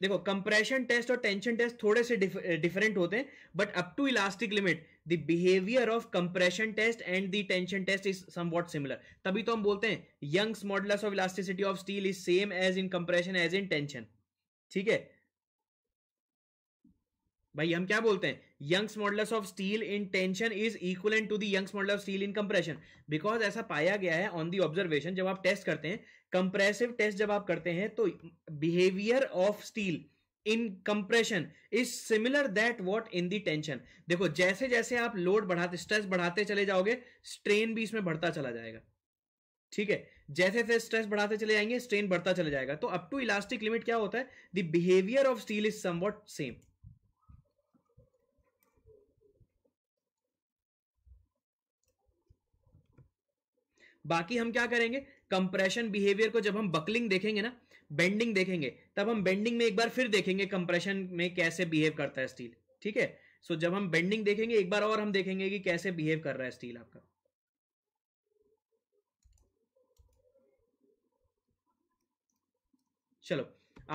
देखो कंप्रेशन टेस्ट और टेंशन टेस्ट थोड़े से डिफरेंट होते हैं but up to elastic limit the behaviour of compression test and the tension test is somewhat similar तभी तो हम बोलते हैं Young's modulus of elasticity of steel is same as in compression as in tension ठीक है भाई हम क्या बोलते हैं Young's modulus of steel in tension is equal to Young's modulus of steel in compression because ऐसा पाया गया है ऑन दी ऑब्जर्वेशन जब आप टेस्ट करते हैं कंप्रेसिव टेस्ट जब आप करते हैं तो behaviour of steel in compression is similar that what in the tension देखो जैसे जैसे आप लोड बढ़ाते स्ट्रेस बढ़ाते चले जाओगे स्ट्रेन भी इसमें बढ़ता चला जाएगा ठीक है जैसे जैसे स्ट्रेस बढ़ाते चले जाएंगे स्ट्रेन बढ़ता चले जाएगा तो अप टू इलास्टिक लिमिट क्या होता है the behaviour of steel is somewhat same बाकी हम क्या करेंगे कंप्रेशन बिहेवियर को जब हम बकलिंग देखेंगे ना बेंडिंग देखेंगे तब हम बेंडिंग में एक बार फिर देखेंगे कंप्रेशन में कैसे बिहेव करता है स्टील ठीक है सो जब हम बेंडिंग देखेंगे एक बार और हम देखेंगे कि कैसे बिहेव कर रहा है स्टील आपका चलो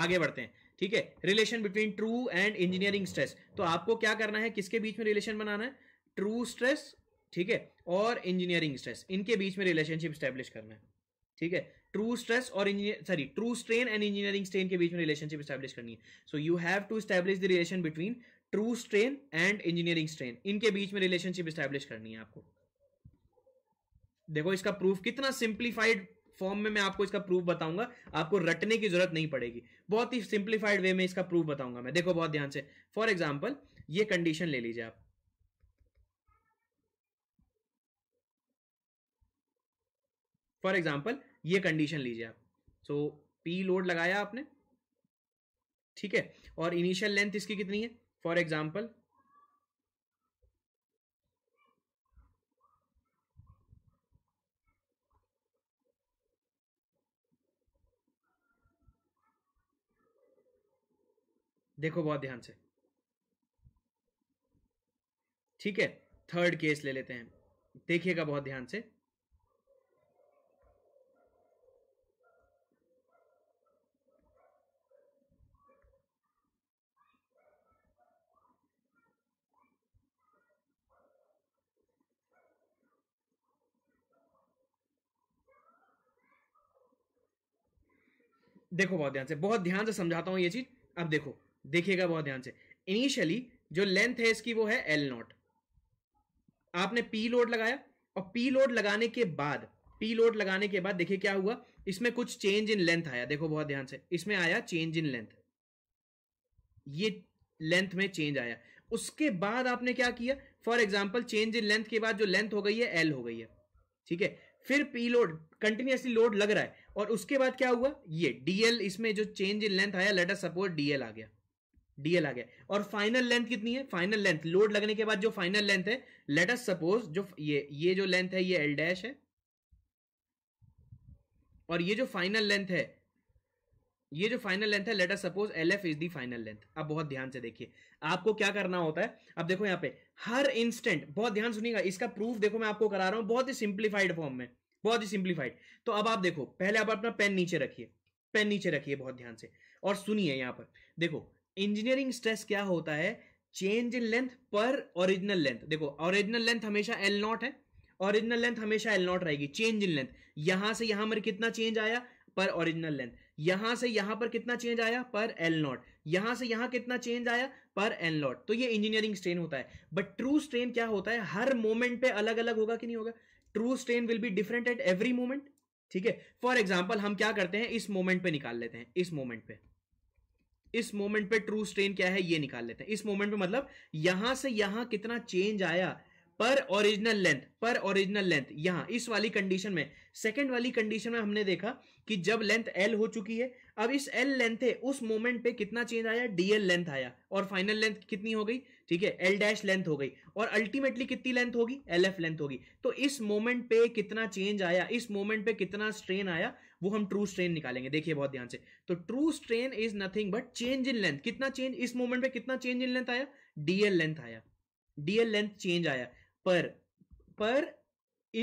आगे बढ़ते हैं ठीक है relation between true and engineering stress तो आपको क्या करना है किसके बीच में रिलेशन बनाना है ट्रू स्ट्रेस ठीक है और इंजीनियरिंग स्ट्रेस इनके बीच में रिलेशनशिप स्टैब्लिश करना है ठीक है ट्रू स्ट्रेस और engineer sorry true strain and engineering strain के बीच में रिलेशनशिप स्टैब्लिश करनी है so you have to establish the relation between true strain and engineering strain इनके बीच में रिलेशनशिप स्टैब्लिश करनी है आपको देखो इसका प्रूफ कितना सिंप्लीफाइड फॉर्म में मैं आपको इसका प्रूफ बताऊंगा आपको रटने की जरूरत नहीं पड़ेगी बहुत ही सिंप्लीफाइड वे में इसका प्रूफ बताऊंगा मैं देखो बहुत ध्यान से फॉर एग्जाम्पल ये कंडीशन ले लीजिए आप फॉर एग्जाम्पल ये कंडीशन लीजिए आप सो पी लोड लगाया आपने ठीक है और इनिशियल लेंथ इसकी कितनी है फॉर एग्जाम्पल देखो बहुत ध्यान से ठीक है थर्ड केस ले लेते हैं देखिएगा बहुत ध्यान से देखो बहुत ध्यान से बहुत ध्यान से समझाता हूँ ये चीज अब देखो देखिएगा बहुत ध्यान से इनिशियली जो लेंथ है इसकी वो है एल नॉट आपने पी लोड लगाया और पी लोड लगाने के बाद पी लोड लगाने के बाद देखिए क्या हुआ इसमें कुछ चेंज इन लेंथ आया देखो बहुत ध्यान से इसमें आया चेंज इन लेंथ ये लेंथ में चेंज आया उसके बाद आपने क्या किया for example change in length के बाद जो लेंथ हो गई है एल हो गई है ठीक है फिर पी लोड कंटिन्यूसली लोड लग रहा है और उसके बाद क्या हुआ ये डीएल इसमें जो चेंज इन लेंथ आया लेटर सपोज डीएल आ गया डीएल आ गया और फाइनल लेंथ कितनी है फाइनल लेंथ लोड लगने के बाद जो फाइनल लेंथ है लेटर सपोज जो ये ये जो लेंथ है ये एल डैश है और ये जो फाइनल लेंथ है ये जो फाइनल लेंथ है let us suppose L F is the final length अब बहुत ध्यान से देखिए आपको क्या करना होता है अब देखो यहाँ पे हर इंस्टेंट बहुत ध्यान सुनिएगा इसका प्रूफ देखो मैं आपको करा रहा हूं बहुत ही सिंप्लीफाइड फॉर्म में बहुत ही सिंप्लीफाइड तो अब आप देखो पहले आप अपना पेन नीचे रखिए पेन नीचे रखिए बहुत ध्यान से और सुनिए यहाँ पर देखो इंजीनियरिंग स्ट्रेस क्या होता है चेंज इन लेंथ पर ओरिजिनल लेंथ देखो ओरिजिनल लेंथ हमेशा एल नॉट है ओरिजिनल लेंथ हमेशा एल नॉट रहेगी चेंज इन लेंथ यहां से यहां मेरे कितना चेंज आया पर ओरिजिनल लेंथ यहां से यहां पर कितना चेंज आया पर एल नॉट यहां से यहां कितना चेंज आया पर एल नॉट तो ये इंजीनियरिंग स्ट्रेन होता है बट ट्रू स्ट्रेन क्या होता है हर मोमेंट पे अलग अलग होगा कि नहीं होगा true strain will be different at every moment ठीक है फॉर एग्जाम्पल हम क्या करते हैं इस मोमेंट पे निकाल लेते हैं इस मोमेंट पे इस मोमेंट पे ट्रू स्ट्रेन क्या है ये निकाल लेते हैं इस मोमेंट पे मतलब यहां से यहां कितना चेंज आया पर ओरिजिनल लेंथ पर ओरिजिनल लेंथ यहां इस वाली कंडीशन में सेकंड वाली कंडीशन में हमने देखा कि जब लेंथ एल हो चुकी है अब इस एल लेंथ है उस मोमेंट पे कितना चेंज आया डीएल लेंथ आया और फाइनल लेंथ कितनी हो गई ठीक है एल डैश लेंथ हो गई और अल्टीमेटली कितनी लेंथ होगी एल एफ लेंथ होगी तो इस मोमेंट पे कितना चेंज आया इस मोमेंट पे कितना स्ट्रेन आया वो हम ट्रू स्ट्रेन निकालेंगे देखिए बहुत ध्यान से तो true strain is nothing but change in length कितना चेंज इस मोमेंट पे कितना चेंज इन लेंथ आया डीएल लेंथ आया डीएल लेंथ चेंज आया पर पर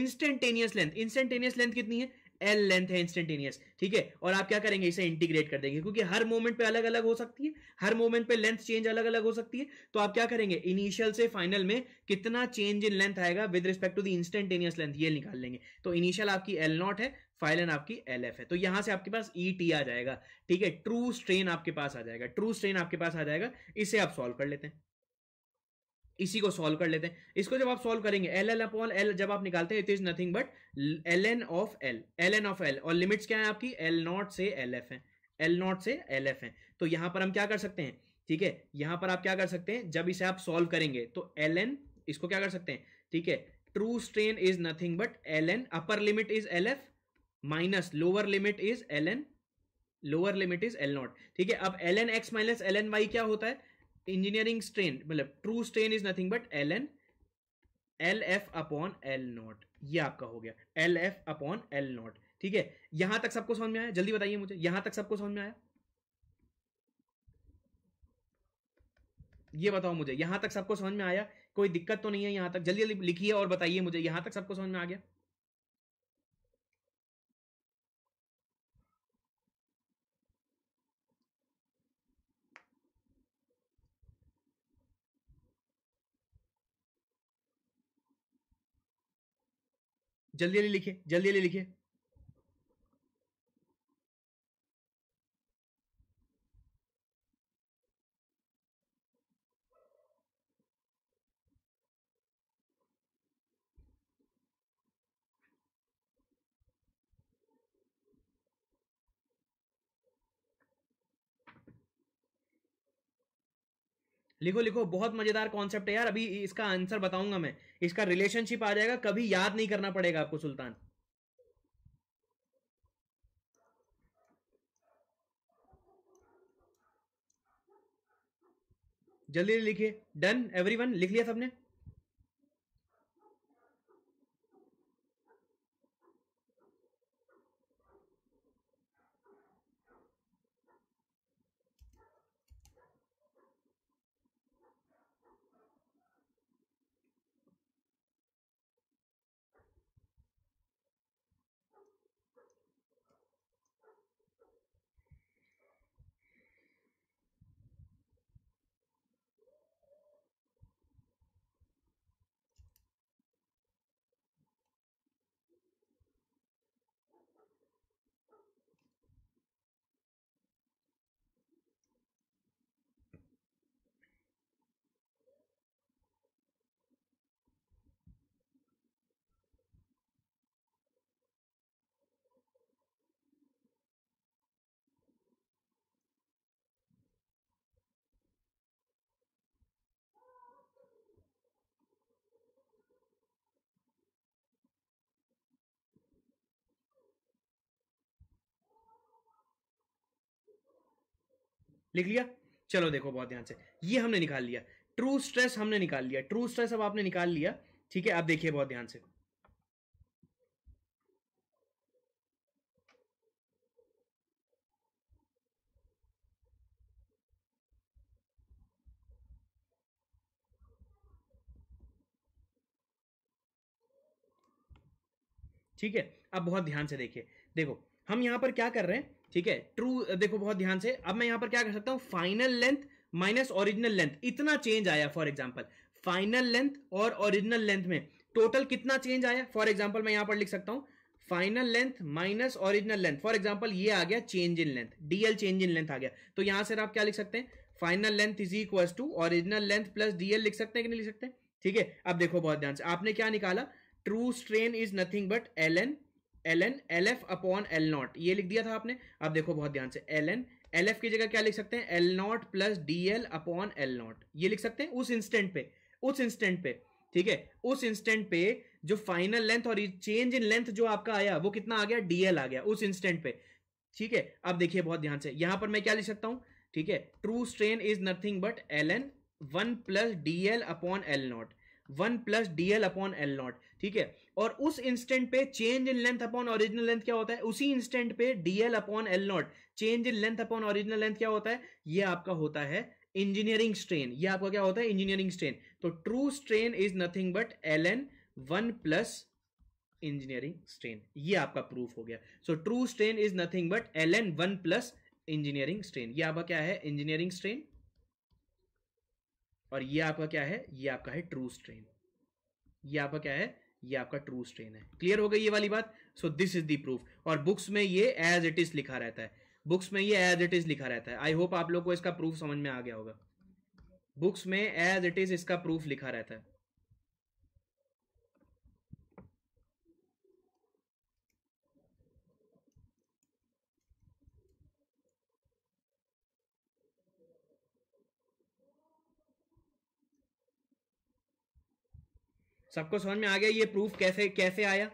इंस्टेंटेनियस लेंथ इंस्टेंटेनियस लेंथ कितनी है एल लेंथ है इंस्टेंटेनियस ठीक है और आप क्या करेंगे इसे इंटीग्रेट कर देंगे क्योंकि हर मोमेंट पे अलग अलग हो सकती है हर मोमेंट पे लेंथ चेंज अलग अलग हो सकती है तो आप क्या करेंगे इनिशियल से फाइनल में कितना चेंज इन लेंथ आएगा with respect to the instantaneous length ये निकाल लेंगे तो इनिशियल आपकी एल नॉट है फाइनल आपकी एल एफ है तो यहां से आपके पास ई e टी आ जाएगा ठीक है ट्रू स्ट्रेन आपके पास आ जाएगा ट्रू स्ट्रेन आपके पास आ जाएगा इसे आप सॉल्व कर लेते हैं इसी को सॉल्व कर लेते हैं इसको जब आप सॉल्व करेंगे एल एल अपॉन एल जब आप निकालते हैं it is nothing but L N of L L N of L और लिमिट्स क्या है आपकी एल नॉट से एल एफ है एल नॉट से एल एफ है तो यहां पर हम क्या कर सकते हैं ठीक है यहां पर आप क्या कर सकते हैं जब इसे आप सॉल्व करेंगे तो एल एन इसको क्या कर सकते हैं ठीक है true strain is nothing but L N upper limit is L F minus lower limit is L N lower limit is L naught ठीक है अब L N X minus L N Y क्या होता है इंजीनियरिंग स्ट्रेन मतलब true strain is nothing but L N L F upon L naught ये आपका हो गया L F upon L naught ठीक है यहां तक सबको समझ में आया जल्दी बताइए मुझे यहां तक सबको समझ में आया ये बताओ मुझे यहां तक सबको समझ में आया कोई दिक्कत तो नहीं है यहां तक जल्दी जल्दी लिखिए और बताइए मुझे यहां तक सबको समझ में आ गया जल्दी जल्दी लिखे जल्दी जल्दी लिखे लिखो लिखो बहुत मजेदार कॉन्सेप्ट है यार अभी इसका आंसर बताऊंगा मैं इसका रिलेशनशिप आ जाएगा कभी याद नहीं करना पड़ेगा आपको सुल्तान जल्दी लिखिए डन एवरीवन लिख लिया सबने लिख लिया चलो देखो बहुत ध्यान से ये हमने निकाल लिया ट्रू स्ट्रेस हमने निकाल लिया ट्रू स्ट्रेस अब आपने निकाल लिया ठीक है आप देखिए बहुत ध्यान से ठीक है अब बहुत ध्यान से देखिए देखो हम यहां पर क्या कर रहे हैं ठीक है ट्रू देखो बहुत ध्यान से अब मैं यहां पर क्या कर सकता हूं final length minus original length इतना चेंज आया फॉर एग्जाम्पल फाइनल लेंथ और ओरिजिनल लेंथ में टोटल कितना चेंज आया फॉर एग्जाम्पल मैं यहां पर लिख सकता हूं final length minus original length for example ये आ गया change in length DL change in length आ गया तो यहां से आप क्या लिख सकते हैं final length is equal to original length plus DL लिख सकते हैं कि नहीं लिख सकते ठीक है अब देखो बहुत ध्यान से आपने क्या निकाला true strain is nothing but L N L N L F upon L naught ये लिख दिया था आपने अब देखो बहुत ध्यान से एल एन एल एफ की जगह क्या लिख सकते हैं L naught plus D L upon L naught ये लिख सकते हैं उस इंस्टेंट पे उस इंस्टेंट पे ठीक है उस इंस्टेंट पे जो फाइनल लेंथ और चेंज इन लेंथ जो आपका आया वो कितना आ गया डीएल आ गया उस इंस्टेंट पे ठीक है अब देखिए बहुत ध्यान से यहां पर मैं क्या लिख सकता हूं ठीक है true strain is nothing but L N one plus DL upon L naught one plus DL upon L naught ठीक है और उस इंस्टेंट पे change in length upon original length क्या होता है उसी इंस्टेंट पे DL upon L naught change in length upon original length क्या होता है ये आपका होता है इंजीनियरिंग स्ट्रेन ये आपका क्या होता है इंजीनियरिंग स्ट्रेन तो true strain is nothing but L N one plus engineering strain ये आपका प्रूफ हो गया so true strain is nothing but L N one plus engineering strain ये आपका क्या है इंजीनियरिंग स्ट्रेन और ये आपका क्या है ये आपका है ट्रू स्ट्रेन ये आपका क्या है ये आपका ट्रू स्ट्रेन है क्लियर हो गई ये वाली बात so this is the proof और बुक्स में ये एज इट इज लिखा रहता है बुक्स में ये एज इट इज लिखा रहता है आई होप आप लोग को इसका प्रूफ समझ में आ गया होगा बुक्स में एज इट इज इसका प्रूफ लिखा रहता है सबको समझ में आ गया ये प्रूफ कैसे कैसे आया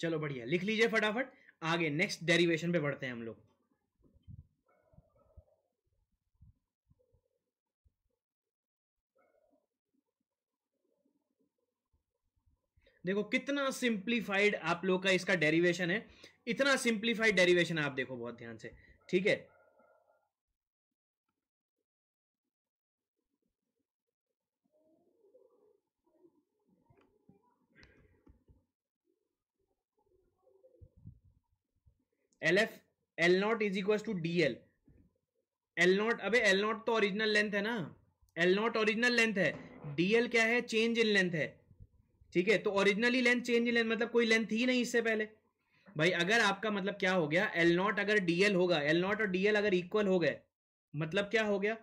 चलो बढ़िया लिख लीजिए फटाफट आगे नेक्स्ट डेरिवेशन पे बढ़ते हैं हम लोग देखो कितना सिंप्लीफाइड आप लोग का इसका डेरिवेशन है इतना सिंप्लीफाइड डेरिवेशन है आप देखो बहुत ध्यान से ठीक है L F L naught is equal to D L L naught अबे एल नॉट तो ओरिजिनल लेंथ है ना एल नॉट ओरिजिनल लेंथ है डीएल क्या है चेंज इन लेंथ है ठीक है तो originally length change in length मतलब कोई लेंथ ही नहीं इससे पहले भाई अगर आपका मतलब क्या हो गया एल नॉट अगर डीएल होगा एल नॉट और डीएल अगर इक्वल हो गए मतलब क्या हो गया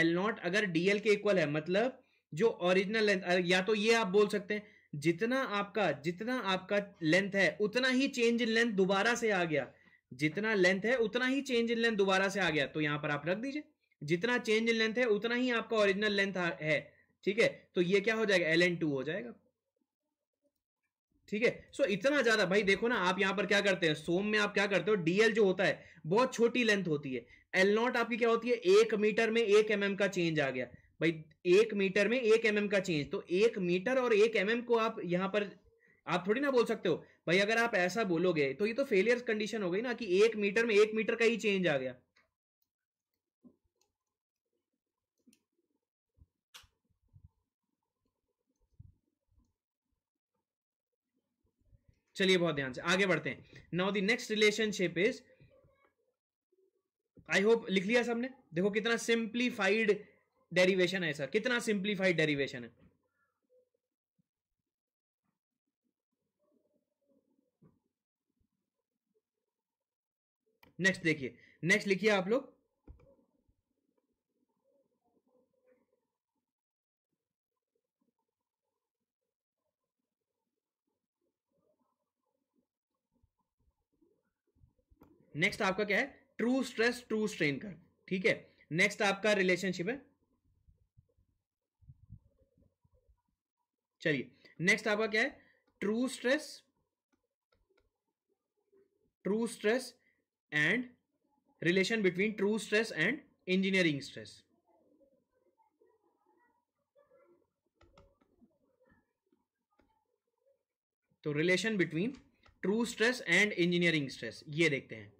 एल नॉट अगर डीएल के इक्वल है मतलब जो ओरिजिनल लेंथ या तो ये आप बोल सकते हैं जितना आपका जितना आपका लेंथ है उतना ही चेंज इन लेंथ दोबारा से आ गया जितना लेंथ है उतना ही चेंज इन लेंथ दोबारा से आ गया तो यहां पर आप रख दीजिए जितना चेंज इन लेंथ है उतना ही आपका ओरिजिनल लेंथ है ठीक है तो ये क्या हो जाएगा एल एन टू हो जाएगा ठीक है सो इतना ज्यादा भाई देखो ना आप यहां पर क्या करते हैं सोम में आप क्या करते हो डीएल जो होता है बहुत छोटी लेंथ होती है एल नॉट आपकी क्या होती है एक मीटर में एक एम mm का चेंज आ गया भाई एक मीटर में एक एम mm का चेंज तो एक मीटर और एक एम mm को आप यहां पर आप थोड़ी ना बोल सकते हो भाई अगर आप ऐसा बोलोगे तो ये तो फेलियर कंडीशन हो गई ना कि एक मीटर में एक मीटर का ही चेंज आ गया चलिए बहुत ध्यान से आगे बढ़ते हैं now the next relationship is I hope लिख लिया सबने देखो कितना सिंप्लीफाइड डेरिवेशन है सर कितना सिंप्लीफाइड डेरिवेशन है नेक्स्ट देखिए नेक्स्ट लिखिए आप लोग नेक्स्ट आपका क्या है ट्रू स्ट्रेस ट्रू स्ट्रेन का ठीक है नेक्स्ट आपका रिलेशनशिप है चलिए नेक्स्ट आपका क्या है true stress true stress and relation between true stress and engineering stress तो relation between true stress and engineering stress ये देखते हैं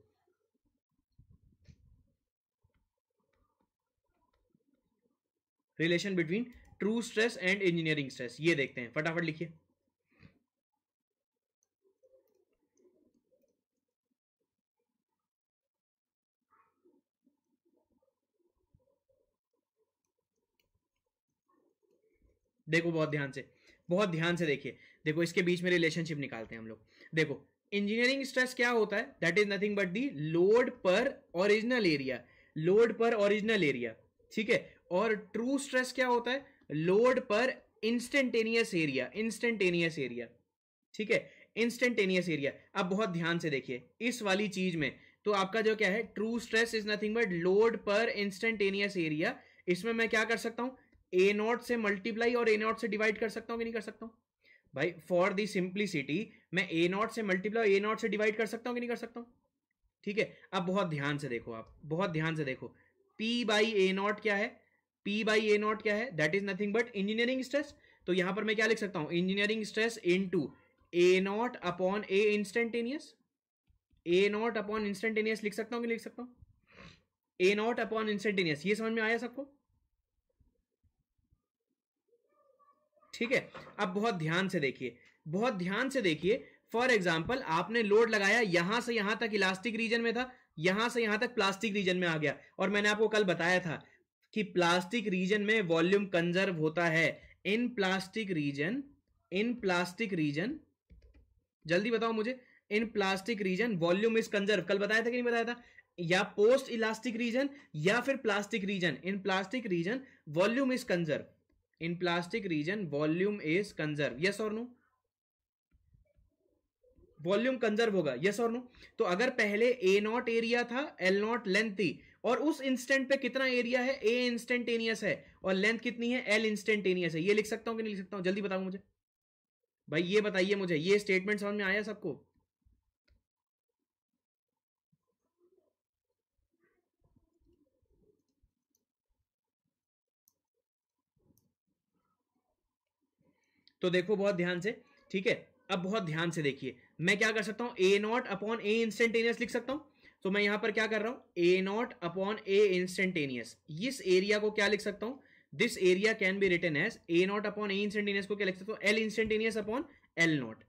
relation between true stress and engineering stress ये देखते हैं फटाफट लिखिए देखो बहुत ध्यान से बहुत ध्यान से देखिए देखो इसके बीच में रिलेशनशिप निकालते हैं हम लोग देखो इंजीनियरिंग स्ट्रेस क्या होता है that is nothing but the load per original area load per original area ठीक है और ट्रू स्ट्रेस क्या होता है लोड पर इंस्टेंटेनियस एरिया इंस्टेंटेनियस एरिया ठीक है इंस्टेंटेनियस एरिया अब बहुत ध्यान से देखिए इस वाली चीज में तो आपका जो क्या है true stress is nothing but load पर इंस्टेंटेनियस एरिया इसमें मैं क्या कर सकता हूं ए नॉट से मल्टीप्लाई और ए नॉट से डिवाइड कर सकता हूँ कि नहीं कर सकता हूँ भाई फॉर दी सिंप्लिसिटी मैं ए नॉट से मल्टीप्लाई ए नॉट से डिवाइड कर सकता हूँ कि नहीं कर सकता हूँ ठीक है अब बहुत ध्यान से देखो आप बहुत ध्यान से देखो पी बाई ए नॉट क्या है पी बाई ए नॉट क्या है that is nothing but engineering stress तो यहां पर मैं क्या लिख सकता हूं engineering stress into A naught upon A instantaneous A naught upon instantaneous लिख सकता हूं कि लिख सकता हूं ए नॉट अपॉन इंस्टेंटेनियस ये समझ में आया सबको ठीक है अब बहुत ध्यान से देखिए बहुत ध्यान से देखिए फॉर एग्जाम्पल आपने लोड लगाया यहां से यहां तक इलास्टिक रीजन में था यहां से यहां तक प्लास्टिक रीजन में आ गया और मैंने आपको कल बताया था कि प्लास्टिक रीजन में वॉल्यूम कंजर्व होता है in plastic region in plastic region जल्दी बताओ मुझे in plastic region volume is conserve कल बताया था कि नहीं बताया था या पोस्ट इलास्टिक रीजन या फिर plastic region in plastic region volume is conserve in plastic region volume is conserve yes और नो वॉल्यूम कंजर्व होगा यस और नो तो अगर पहले ए नॉट एरिया था एल नॉट लेंथ थी और उस इंस्टेंट पे कितना एरिया है ए इंस्टेंटेनियस है और लेंथ कितनी है एल इंस्टेंटेनियस है ये लिख सकता हूं कि नहीं लिख सकता हूं जल्दी बताऊ मुझे भाई ये बताइए मुझे ये स्टेटमेंट समझ में आया सबको तो देखो बहुत ध्यान से ठीक है अब बहुत ध्यान से देखिए मैं क्या कर सकता हूं A naught upon A instantaneous लिख सकता हूं तो मैं यहां पर क्या कर रहा हूं A naught upon A instantaneous इस एरिया को क्या लिख सकता हूं this area can be written as A naught upon A instantaneous को क्या लिख सकता हूं L instantaneous upon L naught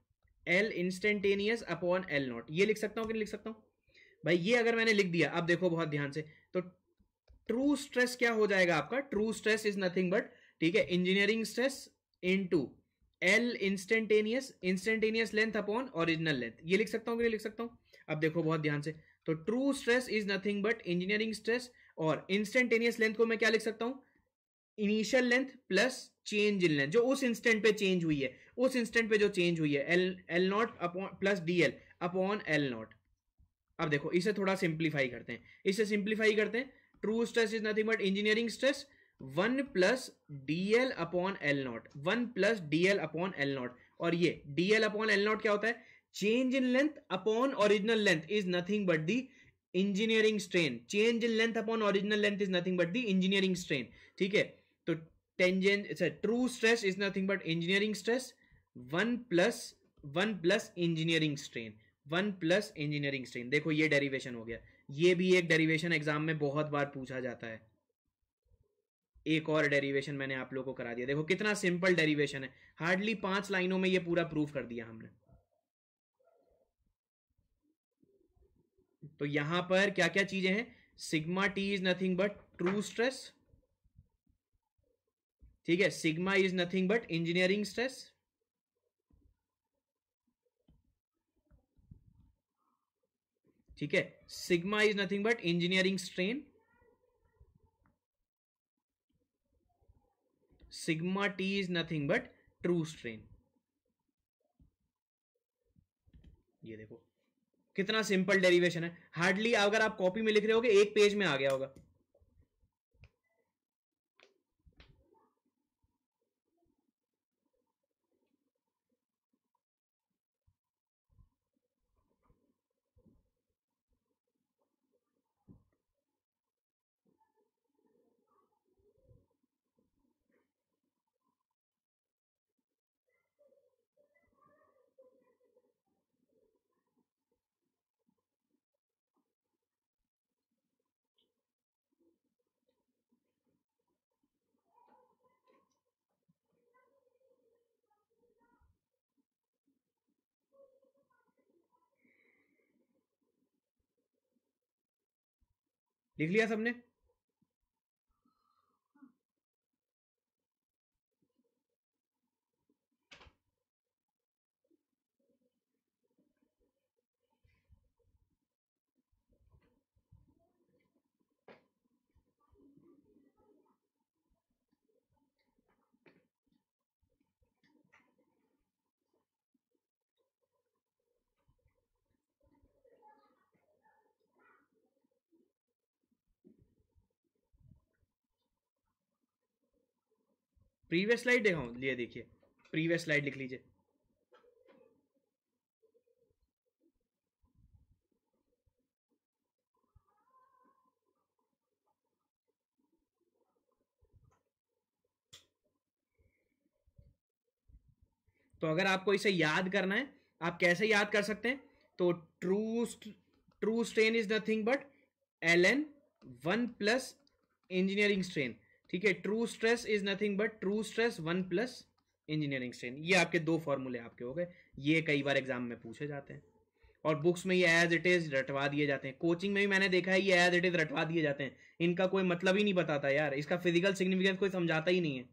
L instantaneous upon L naught ये लिख सकता हूं कि नहीं लिख सकता हूं भाई ये अगर मैंने लिख दिया अब देखो बहुत ध्यान से तो ट्रू स्ट्रेस क्या हो जाएगा आपका true stress is nothing but ठीक है engineering stress into L instantaneous instantaneous length upon original length ये लिख सकता हूँ कि लिख सकता हूँ अब देखो बहुत ध्यान से तो true stress is nothing but engineering stress और इंस्टेंटेनियस लेंथ को मैं क्या लिख सकता हूँ initial length plus change in length जो उस इंस्टेंट पे चेंज हुई है उस इंस्टेंट पे जो चेंज हुई है L L naught upon plus D L upon L naught अब देखो इसे थोड़ा सिंप्लीफाई करते हैं इसे सिंप्लीफाई करते हैं true stress is nothing but engineering stress one plus D L upon L naught one plus D L upon L naught और ये D L upon L naught क्या होता है change in length upon original length is nothing but the engineering strain change in length upon original length is nothing but the engineering strain ठीक है तो tangent it's true stress is nothing but engineering stress one plus one plus engineering strain one plus engineering strain देखो ये derivation हो गया ये भी एक डेरिवेशन एग्जाम में बहुत बार पूछा जाता है एक और डेरिवेशन मैंने आप लोगों को करा दिया देखो कितना सिंपल डेरिवेशन है हार्डली पांच लाइनों में ये पूरा प्रूफ कर दिया हमने तो यहां पर क्या क्या चीजें हैं sigma T is nothing but true stress ठीक है sigma is nothing but engineering stress ठीक है sigma is nothing but engineering strain sigma t is nothing but true strain ये देखो कितना सिंपल डेरिवेशन है हार्डली अगर आप कॉपी में लिख रहे होगे एक पेज में आ गया होगा लिख लिया सबने प्रीवियस स्लाइड देखा ये देखिए प्रीवियस स्लाइड लिख लीजिए तो अगर आपको इसे याद करना है आप कैसे याद कर सकते हैं तो true true strain is nothing but L N one plus engineering strain ठीक है true stress is nothing but true stress one plus engineering strain ये आपके दो फॉर्मूले आपके हो गए ये कई बार एग्जाम में पूछे जाते हैं और बुक्स में ये एज इट इज रटवा दिए जाते हैं कोचिंग में भी मैंने देखा है ये एज इट इज रटवा दिए जाते हैं इनका कोई मतलब ही नहीं बताता यार इसका फिजिकल सिग्निफिकेंस कोई समझाता ही नहीं है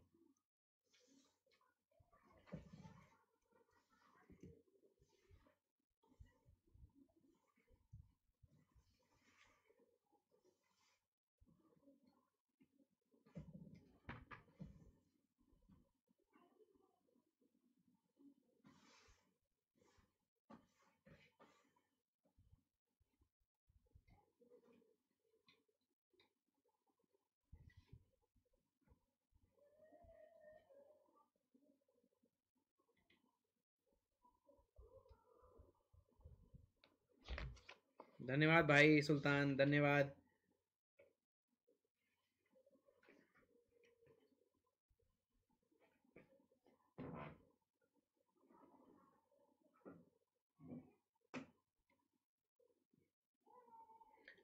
धन्यवाद भाई सुल्तान धन्यवाद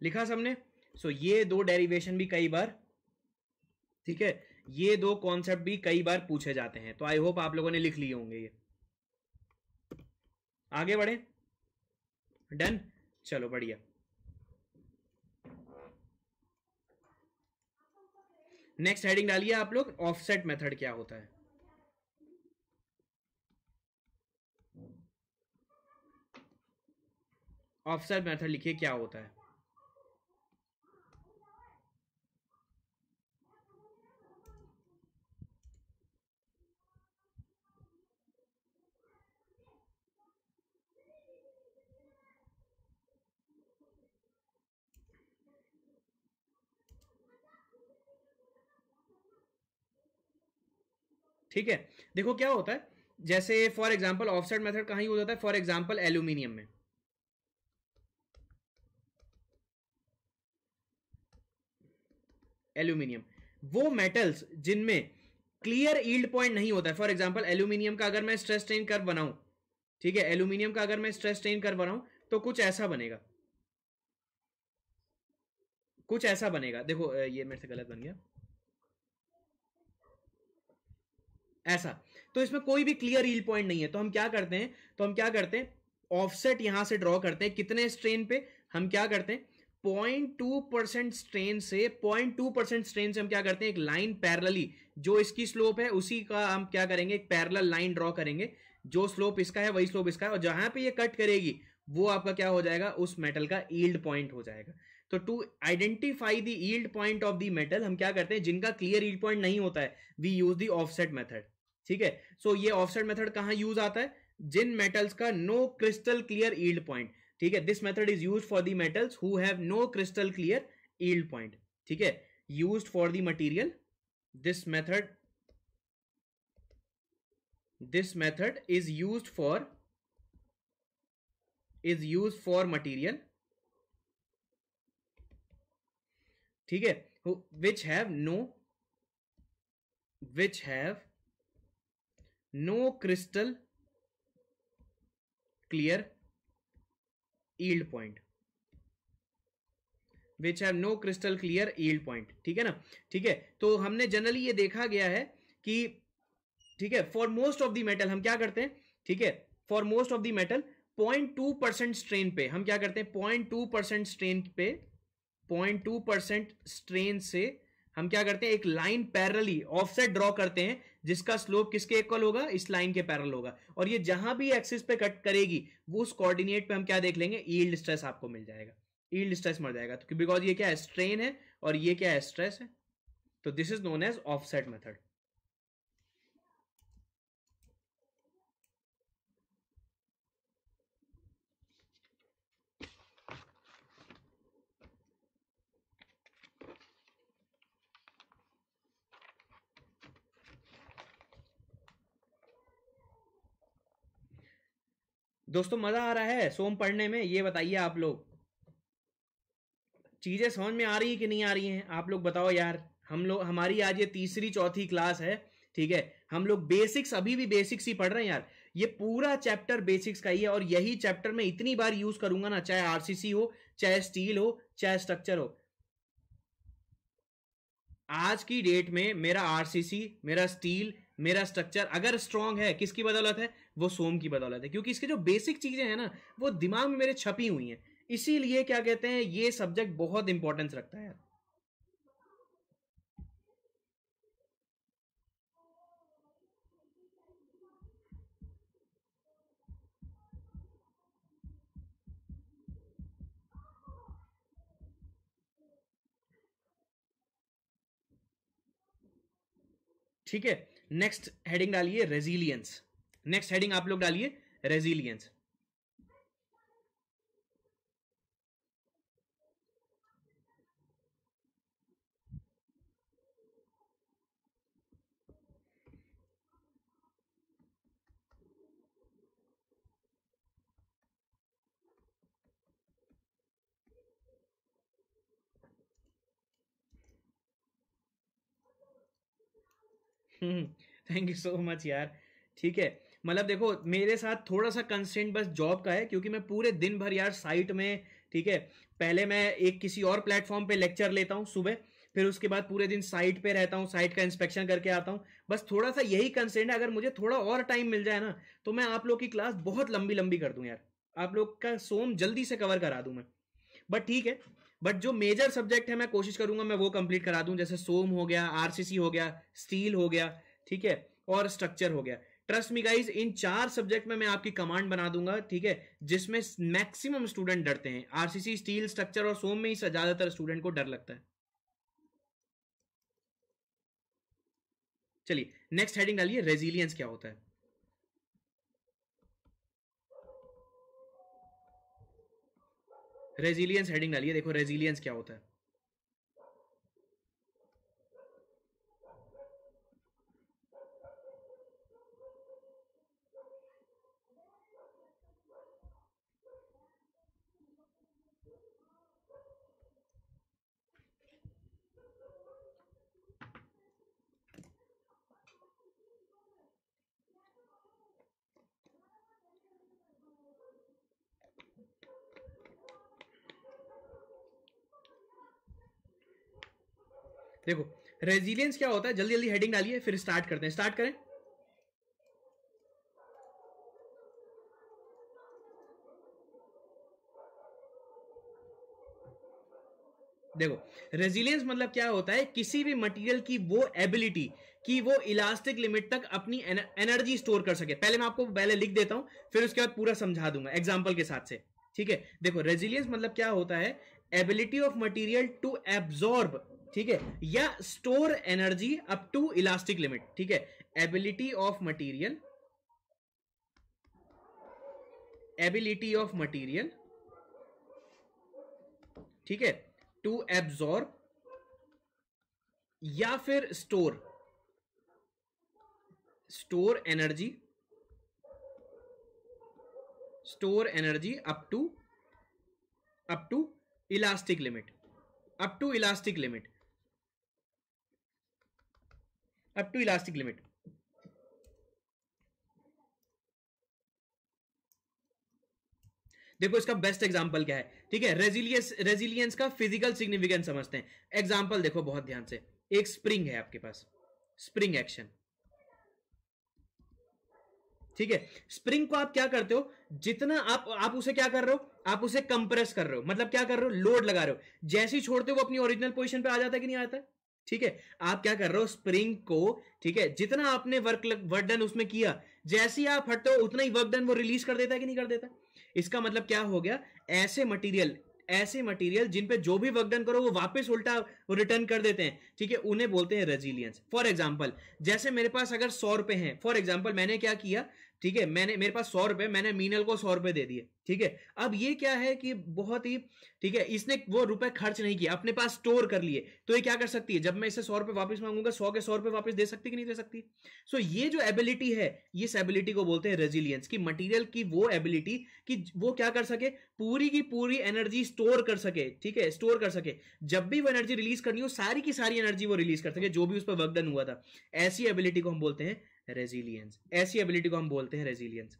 लिखा सबने सो ये दो डेरिवेशन भी कई बार ठीक है ये दो कॉन्सेप्ट भी कई बार पूछे जाते हैं तो आई होप आप लोगों ने लिख लिए होंगे ये आगे बढ़े डन चलो बढ़िया नेक्स्ट हेडिंग डालिए आप लोग ऑफसेट मेथड क्या होता है ऑफसेट मेथड लिखिए क्या होता है ठीक है देखो क्या होता है जैसे फॉर एग्जाम्पल ऑफसेट मेथड कहा यूज होता है फॉर एग्जाम्पल एल्यूमिनियम में एल्यूमिनियम वो मेटल्स जिनमें क्लियर ईल्ड पॉइंट नहीं होता है फॉर एग्जाम्पल एल्यूमिनियम का अगर मैं स्ट्रेस ट्रेन कर बनाऊं ठीक है एल्यूमिनियम का अगर मैं स्ट्रेस ट्रेन कर बनाऊं तो कुछ ऐसा बनेगा कुछ ऐसा बनेगा देखो ये मेरे से गलत बन गया ऐसा तो इसमें कोई भी क्लियर रील पॉइंट नहीं है तो हम क्या करते हैं तो हम क्या करते हैं ऑफसेट यहां से ड्रॉ करते हैं कितने स्ट्रेन पे हम क्या करते हैं पॉइंट टू परसेंट स्ट्रेन से पॉइंट टू परसेंट स्ट्रेन से हम क्या करते हैं एक लाइन पैरलली जो इसकी स्लोप है उसी का हम क्या करेंगे एक पैरल लाइन ड्रॉ करेंगे जो स्लोप इसका है वही स्लोप इसका है और जहां पे ये कट करेगी वो आपका क्या हो जाएगा उस मेटल का ईल्ड पॉइंट हो जाएगा तो to identify the yield point of the metal हम क्या करते हैं जिनका क्लियर ईल्ड पॉइंट नहीं होता है we use the offset method ठीक है सो ये ऑफसेट मेथड कहां यूज आता है जिन मेटल्स का no crystal clear yield point ठीक है this method is use for the metals who have no crystal clear yield point ठीक है use for the material this method this method is use for is use for material ठीक है which have no which have no crystal clear yield point which have no crystal clear yield point ठीक है ना ठीक है तो हमने generally ये देखा गया है कि ठीक है for most of the metal हम क्या करते हैं ठीक है for most of the metal 0.2 percent strain पे हम क्या करते हैं 0.2 परसेंट स्ट्रेन पे पॉइंट परसेंट स्ट्रेन से हम क्या करते हैं एक लाइन पैरली ऑफसेट ड्रॉ करते हैं जिसका स्लोप किसके इक्वल होगा इस लाइन के पैरल होगा और ये जहां भी एक्सिस पे कट करेगी वो उस कोऑर्डिनेट पे हम क्या देख लेंगे ईल्ड स्ट्रेस आपको मिल जाएगा ईल्ड स्ट्रेस मर जाएगा तो बिकॉज ये क्या है स्ट्रेन है और ये क्या है स्ट्रेस है तो this is known as offset method दोस्तों मजा आ रहा है सोम पढ़ने में ये बताइए आप लोग चीजें समझ में आ रही है कि नहीं आ रही हैं आप लोग बताओ यार हम लोग हमारी आज ये तीसरी चौथी क्लास है ठीक है हम लोग बेसिक्स अभी भी बेसिक्स ही पढ़ रहे हैं यार ये पूरा चैप्टर बेसिक्स का ही है और यही चैप्टर में इतनी बार यूज करूंगा ना चाहे आरसीसी हो चाहे स्टील हो चाहे स्ट्रक्चर हो आज की डेट में मेरा आरसीसी मेरा स्टील मेरा स्ट्रक्चर अगर स्ट्रांग है किसकी बदौलत है वो सोम की बदौलत है क्योंकि इसके जो बेसिक चीज़ें हैं ना वो दिमाग में मेरे छपी हुई हैं इसीलिए क्या कहते हैं ये सब्जेक्ट बहुत इंपॉर्टेंस रखता है ठीक है नेक्स्ट हेडिंग डालिए रेजिलियंस नेक्स्ट हेडिंग आप लोग डालिए resilience thank you so much यार ठीक है मतलब देखो मेरे साथ थोड़ा सा कंस्टेंट बस जॉब का है क्योंकि मैं पूरे दिन भर यार साइट में ठीक है पहले मैं एक किसी और प्लेटफॉर्म पे लेक्चर लेता हूँ सुबह फिर उसके बाद पूरे दिन साइट पे रहता हूँ साइट का इंस्पेक्शन करके आता हूँ बस थोड़ा सा यही कंसेंट है अगर मुझे थोड़ा और टाइम मिल जाए ना तो मैं आप लोग की क्लास बहुत लंबी लंबी कर दूँ यार आप लोग का सोम जल्दी से कवर करा दूँ मैं बट ठीक है बट जो मेजर सब्जेक्ट है मैं कोशिश करूंगा मैं वो कंप्लीट करा दूं जैसे सोम हो गया आर हो गया स्टील हो गया ठीक है और स्ट्रक्चर हो गया ट्रस्ट मी गाइज इन चार सब्जेक्ट में मैं आपकी कमांड बना दूंगा ठीक है जिसमें मैक्सिमम स्टूडेंट डरते हैं आरसीसी स्टील स्ट्रक्चर और सोम में ही ज्यादातर स्टूडेंट को डर लगता है चलिए नेक्स्ट हेडिंग डालिए रेजिलियंस क्या होता है रेजिलियंस हेडिंग डालिए देखो रेजिलियंस क्या होता है देखो रेजिलियंस क्या होता है जल्दी जल्दी हेडिंग डालिए फिर स्टार्ट करते हैं स्टार्ट करें देखो रेजिलियंस मतलब क्या होता है किसी भी मटेरियल की वो एबिलिटी कि वो इलास्टिक लिमिट तक अपनी एनर्जी स्टोर कर सके पहले मैं आपको पहले लिख देता हूं फिर उसके बाद पूरा समझा दूंगा एग्जाम्पल के साथ से ठीक है देखो रेजिलियंस मतलब क्या होता है ability of material to absorb ठीक है या store energy up to elastic limit ठीक है ability of material ability of material ठीक है टू एब्जॉर्ब या फिर store store energy store energy up to up to elastic limit up to elastic limit up to elastic limit देखो इसका best example क्या है ठीक है रेजिलियंस रेजिलियंस का फिजिकल सिग्निफिकेंस समझते हैं एग्जांपल देखो बहुत ध्यान से एक स्प्रिंग है आपके पास स्प्रिंग एक्शन ठीक है स्प्रिंग को आप क्या करते हो जितना आप आप उसे क्या कर रहे हो आप उसे कंप्रेस कर रहे हो मतलब क्या कर रहे हो लोड लगा रहे हो जैसे ही छोड़ते हो वो अपनी ओरिजिनल पोजीशन पे आ जाता है कि नहीं आता है ठीक है आप क्या कर रहे हो स्प्रिंग को ठीक है जितना आपने वर्क वर्क डन उसमें किया जैसे ही आप हटते हो उतना ही वर्क डन वो रिलीज कर देता है कि नहीं कर देता इसका मतलब क्या हो गया ऐसे मटेरियल ऐसे मटेरियल जिन पे जो भी वर्क डन करो वो वापस उल्टा रिटर्न कर देते हैं ठीक है उन्हें बोलते हैं रेजिलियंस फॉर एग्जाम्पल जैसे मेरे पास अगर सौ रुपए हैं फॉर एग्जाम्पल मैंने क्या किया ठीक है मैंने मेरे पास सौ रुपए मैंने मीनल को सौ रुपए दे दिए ठीक है अब ये क्या है कि बहुत ही ठीक है इसने वो रुपए खर्च नहीं किया अपने पास स्टोर कर लिए तो ये क्या कर सकती है जब मैं इसे सौ रुपए वापस मांगूंगा सौ के सौ रुपए वापस दे सकती कि नहीं दे सकती सो ये जो एबिलिटी है इस एबिलिटी को बोलते हैं रेजिलियंस की मटीरियल की वो एबिलिटी कि वो क्या कर सके पूरी की पूरी एनर्जी स्टोर कर सके ठीक है स्टोर कर सके जब भी वो एनर्जी रिलीज करनी हो सारी की सारी एनर्जी वो रिलीज कर सके जो भी उस पर वर्कडन हुआ था ऐसी एबिलिटी को हम बोलते हैं रेजिलियंस ऐसी एबिलिटी को हम बोलते हैं रेजिलियंस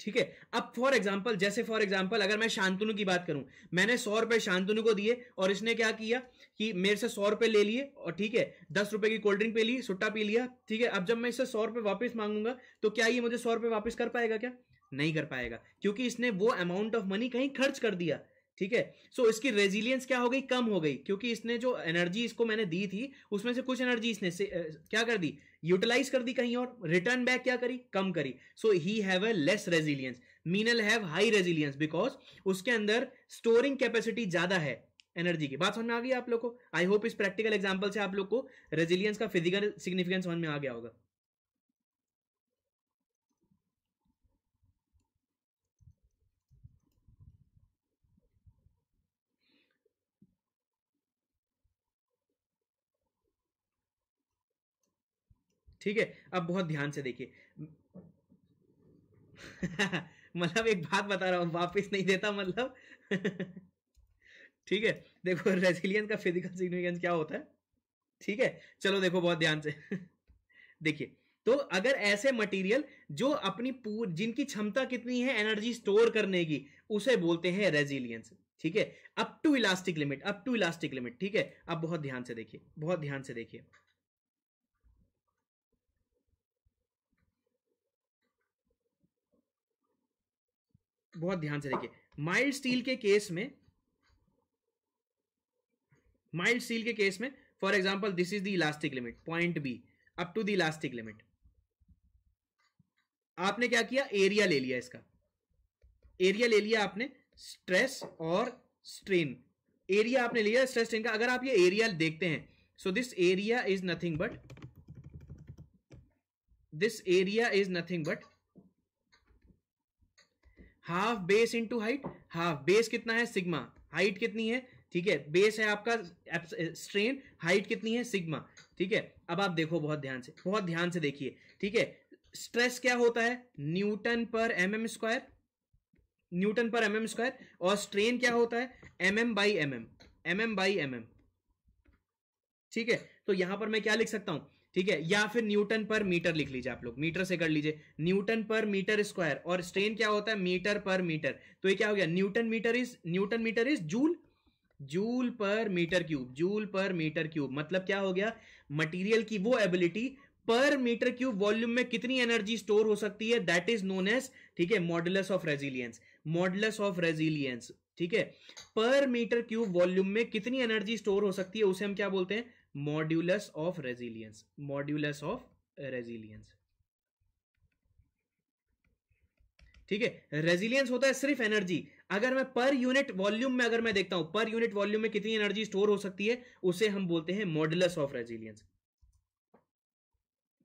ठीक है अब फॉर एग्जाम्पल जैसे फॉर एग्जाम्पल अगर मैं शांतनु की बात करूं मैंने सौ रुपए शांतनु को दिए और इसने क्या किया कि मेरे से सौ रुपए ले लिए और ठीक है दस रुपए की कोल्ड ड्रिंक पे ली सुट्टा पी लिया ठीक है अब जब मैं इससे सौ रुपए वापस मांगूंगा तो क्या ये मुझे सौ रुपए वापस कर पाएगा क्या नहीं कर पाएगा क्योंकि इसने वो अमाउंट ऑफ मनी कहीं खर्च कर दिया ठीक है सो इसकी रेजिलियंस क्या हो गई कम हो गई क्योंकि इसने जो एनर्जी इसको मैंने दी थी उसमें से कुछ एनर्जी इसने से, आ, क्या कर दी यूटिलाइज कर दी कहीं और रिटर्न बैक क्या करी कम करी so he have a less resilience Meenal have high resilience because उसके अंदर स्टोरिंग कैपेसिटी ज्यादा है एनर्जी की बात समझ में आ गई आप लोग को आई होप इस प्रैक्टिकल एग्जाम्पल से आप लोग को रेजिलियंस का फिजिकल सिग्निफिकेंस समझ में आ गया होगा ठीक है अब बहुत ध्यान से देखिए मतलब एक बात बता रहा हूं वापस नहीं देता मतलब ठीक है देखो रेजिलियंस का फिजिकल सिग्निफिकेंस क्या होता है ठीक है चलो देखो बहुत ध्यान से देखिए तो अगर ऐसे मटेरियल जो अपनी पूर जिनकी क्षमता कितनी है एनर्जी स्टोर करने की उसे बोलते हैं रेजिलियंस ठीक है up to elastic limit up to elastic limit ठीक है अब बहुत ध्यान से देखिए बहुत ध्यान से देखिए बहुत ध्यान से देखिए माइल्ड स्टील के केस में माइल्ड स्टील के केस में for example this is the elastic limit point B up to the elastic limit आपने क्या किया एरिया ले लिया इसका एरिया ले लिया आपने स्ट्रेस और स्ट्रेन एरिया आपने लिया स्ट्रेस स्ट्रेन का अगर आप ये एरिया देखते हैं so this area is nothing but this area is nothing but half base into height half base कितना है सिग्मा हाइट कितनी है ठीक है बेस है आपका स्ट्रेन हाइट कितनी है सिग्मा ठीक है अब आप देखो बहुत ध्यान से बहुत ध्यान से देखिए ठीक है स्ट्रेस क्या होता है Newton per m m square Newton per m m square और स्ट्रेन क्या होता है m m by m m m m by m m ठीक है तो यहां पर मैं क्या लिख सकता हूं ठीक है या फिर न्यूटन पर मीटर लिख लीजिए आप लोग मीटर से कर लीजिए न्यूटन पर मीटर स्क्वायर और स्ट्रेन क्या होता है मीटर पर मीटर तो ये क्या हो गया Newton metre is Newton metre is joule joule per metre cube joule per metre cube मतलब क्या हो गया मटेरियल की वो एबिलिटी पर मीटर क्यूब वॉल्यूम में कितनी एनर्जी स्टोर हो सकती है दैट इज नोन एज ठीक है modulus of resilience modulus of resilience ठीक है पर मीटर क्यूब वॉल्यूम में कितनी एनर्जी स्टोर हो सकती है उसे हम क्या बोलते हैं modulus of resilience modulus of resilience ठीक है रेजिलियंस होता है सिर्फ एनर्जी अगर मैं पर यूनिट वॉल्यूम में अगर मैं देखता हूं पर यूनिट वॉल्यूम में कितनी एनर्जी स्टोर हो सकती है उसे हम बोलते हैं मॉडलस ऑफ रेजिलियंस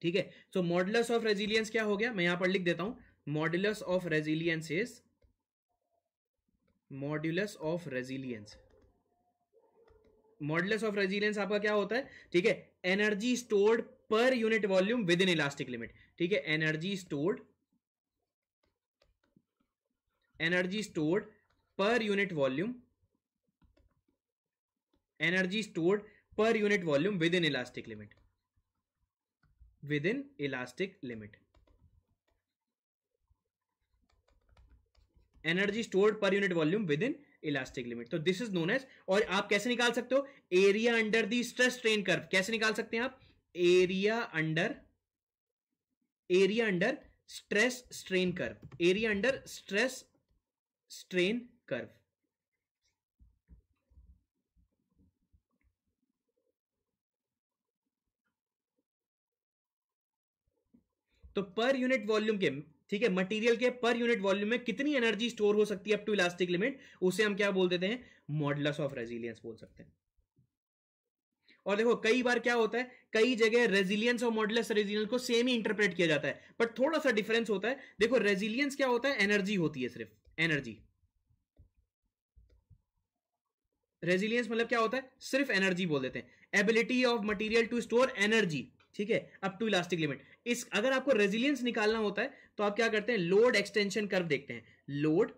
ठीक है सो मॉडलस ऑफ रेजिलियंस क्या हो गया मैं यहां पर लिख देता हूं modulus of resilience is modulus of resilience modulus of resilience आपका क्या होता है ठीक है energy stored per unit volume within elastic limit ठीक है energy stored energy stored per unit volume energy stored per unit volume within elastic limit within elastic limit energy stored per unit volume within elastic limit तो this is known as और आप कैसे निकाल सकते हो area under the stress strain curve कैसे निकाल सकते हैं आप area under area under stress strain curve area under stress strain curve तो पर यूनिट वॉल्यूम के ठीक है मटेरियल के पर यूनिट वॉल्यूम में कितनी एनर्जी स्टोर हो सकती है अप टू इलास्टिक लिमिट उसे हम क्या बोल देते हैं मॉडलस ऑफ रेजिलियंस बोल सकते हैं और देखो कई बार क्या होता है कई जगह रेजिलियंस और मॉडलस रेजिलियंस को सेम ही इंटरप्रेट किया जाता है बट थोड़ा सा डिफरेंस होता है देखो रेजिलियंस क्या होता है एनर्जी होती है सिर्फ एनर्जी रेजिलियंस मतलब क्या होता है सिर्फ एनर्जी बोल देते हैं ability of material to store energy ठीक है अप टू इलास्टिक लिमिट इस अगर आपको रेजिलियंस निकालना होता है तो आप क्या करते हैं लोड एक्सटेंशन कर्व देखते हैं load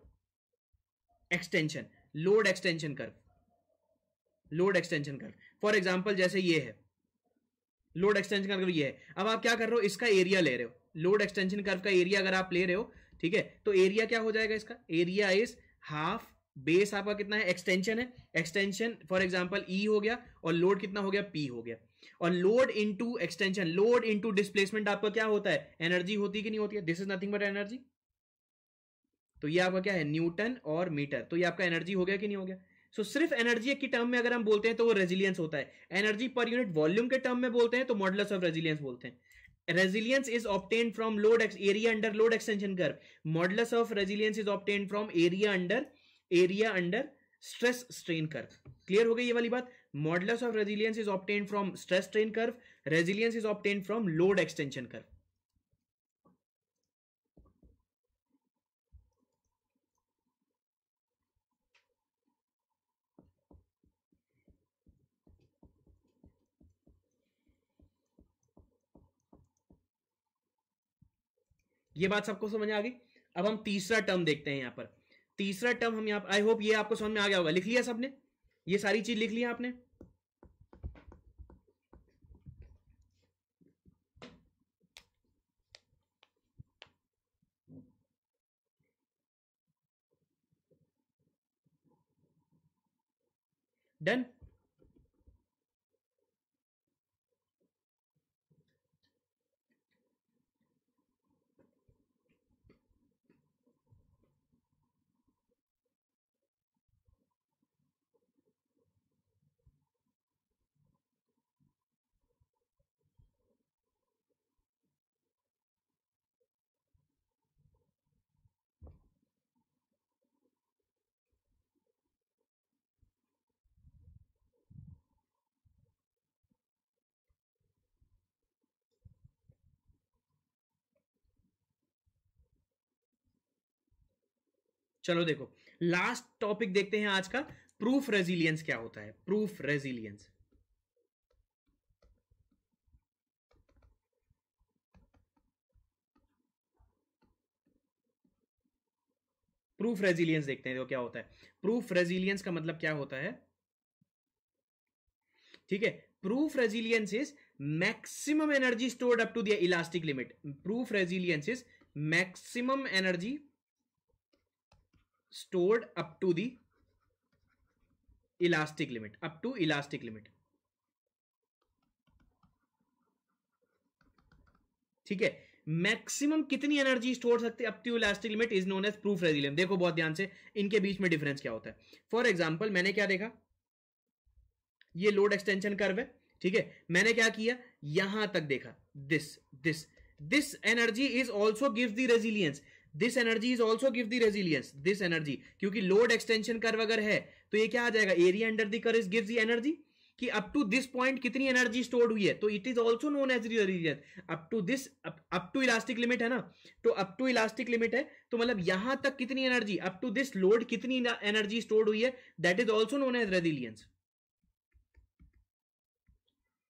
extension load extension curve load extension curve for example जैसे ये है लोड एक्सटेंशन कर्व ये है अब आप क्या कर रहे हो इसका एरिया ले रहे हो लोड एक्सटेंशन कर्व का एरिया अगर आप ले रहे हो ठीक है तो एरिया क्या हो जाएगा इसका एरिया इज हाफ बेस आपका कितना है एक्सटेंशन है एक्सटेंशन फॉर एग्जाम्पल ई हो गया और लोड कितना हो गया पी हो गया और load into extension load into displacement आपका क्या होता है एनर्जी होती कि नहीं होती है this is nothing but energy तो ये आपका क्या है न्यूटन और मीटर तो ये आपका एनर्जी हो गया कि नहीं हो गया सो so, सिर्फ एनर्जी की टर्म में अगर हम बोलते हैं तो वो रेजिलियंस होता है एनर्जी पर यूनिट वॉल्यूम के टर्म में बोलते हैं तो मॉडल ऑफ रेजिलियंस बोलते हैं resilience is obtain from load area under load extension curve modulus of resilience is obtain from area under area under stress strain curve clear हो गई ये वाली बात modulus of resilience is obtain from stress strain curve resilience is obtain from load extension curve ये बात सबको समझ में आ गई अब हम तीसरा टर्म देखते हैं यहां पर तीसरा टर्म हम यहां आई होप ये आपको समझ में आ गया होगा लिख लिया सबने ये सारी चीज लिख लिया आपने डन चलो देखो लास्ट टॉपिक देखते हैं आज का प्रूफ रेजिलियंस क्या होता है प्रूफ रेजिलियंस प्रूफ रेजिलियंस देखते हैं तो क्या होता है प्रूफ रेजिलियंस का मतलब क्या होता है ठीक है proof resilience is maximum energy stored up to the elastic limit proof resilience is maximum energy stored up to the elastic limit up to elastic limit ठीक है मैक्सिमम कितनी एनर्जी स्टोर सकते up to elastic limit is known as proof resilience देखो बहुत ध्यान से इनके बीच में डिफरेंस क्या होता है फॉर एग्जांपल मैंने क्या देखा ये लोड एक्सटेंशन कर्व है ठीक है मैंने क्या किया यहां तक देखा this this this energy is also gives the resilience this energy is also give the resilience this energy क्योंकि लोड एक्सटेंशन कर्व अगर है तो ये क्या आ जाएगा area under the curve gives the energy कि अप टू दिस पॉइंट कितनी एनर्जी स्टोर्ड हुई है तो it is also known as रिलीजियस up to this up to elastic limit है ना तो अप टू इलास्टिक लिमिट है तो मतलब यहां तक कितनी energy up to this load कितनी एनर्जी स्टोर्ड हुई है that is also known as resilience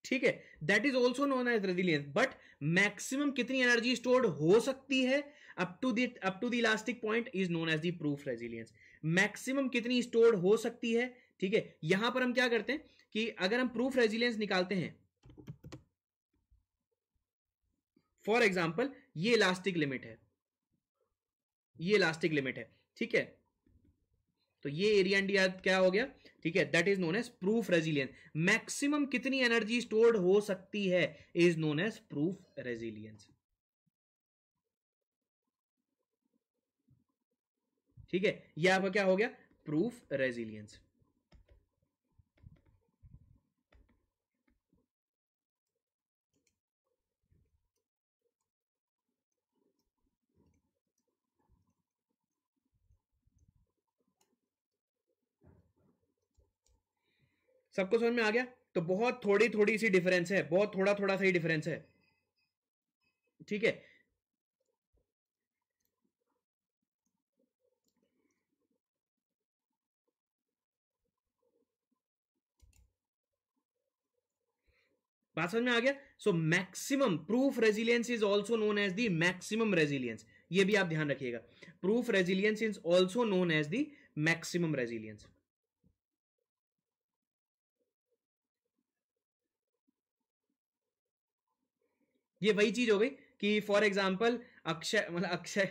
ठीक है that is also known as resilience but maximum कितनी एनर्जी स्टोर्ड हो सकती है up to the up to the elastic point is known as the proof resilience maximum कितनी stored हो सकती है ठीक है यहां पर हम क्या करते हैं कि अगर हम प्रूफ रेजिलियंस निकालते हैं फॉर एग्जाम्पल ये इलास्टिक लिमिट है ये इलास्टिक लिमिट है ठीक है तो ये एरिया इंडिया क्या हो गया ठीक है that is known as proof resilience maximum कितनी एनर्जी स्टोर्ड हो सकती है is known as proof resilience ठीक है ये आपका क्या हो गया प्रूफ रेजिलियंस सबको समझ में आ गया तो बहुत थोड़ी थोड़ी सी डिफरेंस है बहुत थोड़ा थोड़ा सा ही डिफरेंस है ठीक है बात समझ में आ गया so maximum proof resilience is also known as the maximum resilience ये भी आप ध्यान रखिएगा proof resilience is also known as the maximum resilience ये वही चीज हो गई कि फॉर एग्जाम्पल अक्षय मतलब अक्षय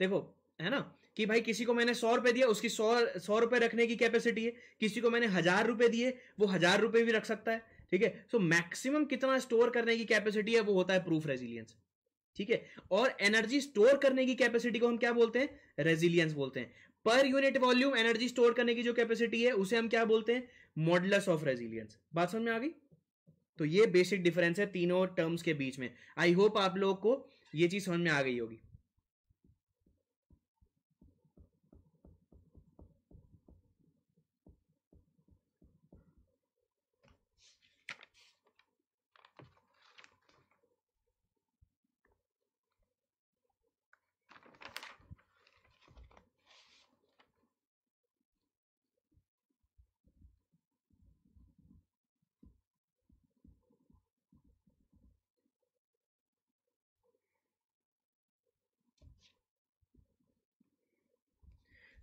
देखो है ना कि भाई किसी को मैंने सौ रुपए दिया उसकी सौ सौ रुपए रखने की कैपेसिटी है किसी को मैंने हजार रुपए दिए वो हजार रुपए भी रख सकता है ठीक है सो मैक्सिमम कितना स्टोर करने की कैपेसिटी है वो होता है प्रूफ रेजिलियंस ठीक है और एनर्जी स्टोर करने की कैपेसिटी को हम क्या बोलते हैं रेजिलियंस बोलते हैं पर यूनिट वॉल्यूम एनर्जी स्टोर करने की जो कैपेसिटी है उसे हम क्या बोलते हैं मॉडलस ऑफ रेजिलियंस बात समझ में आ गई तो ये बेसिक डिफरेंस है तीनों टर्म्स के बीच में आई होप आप लोग को ये चीज समझ में आ गई होगी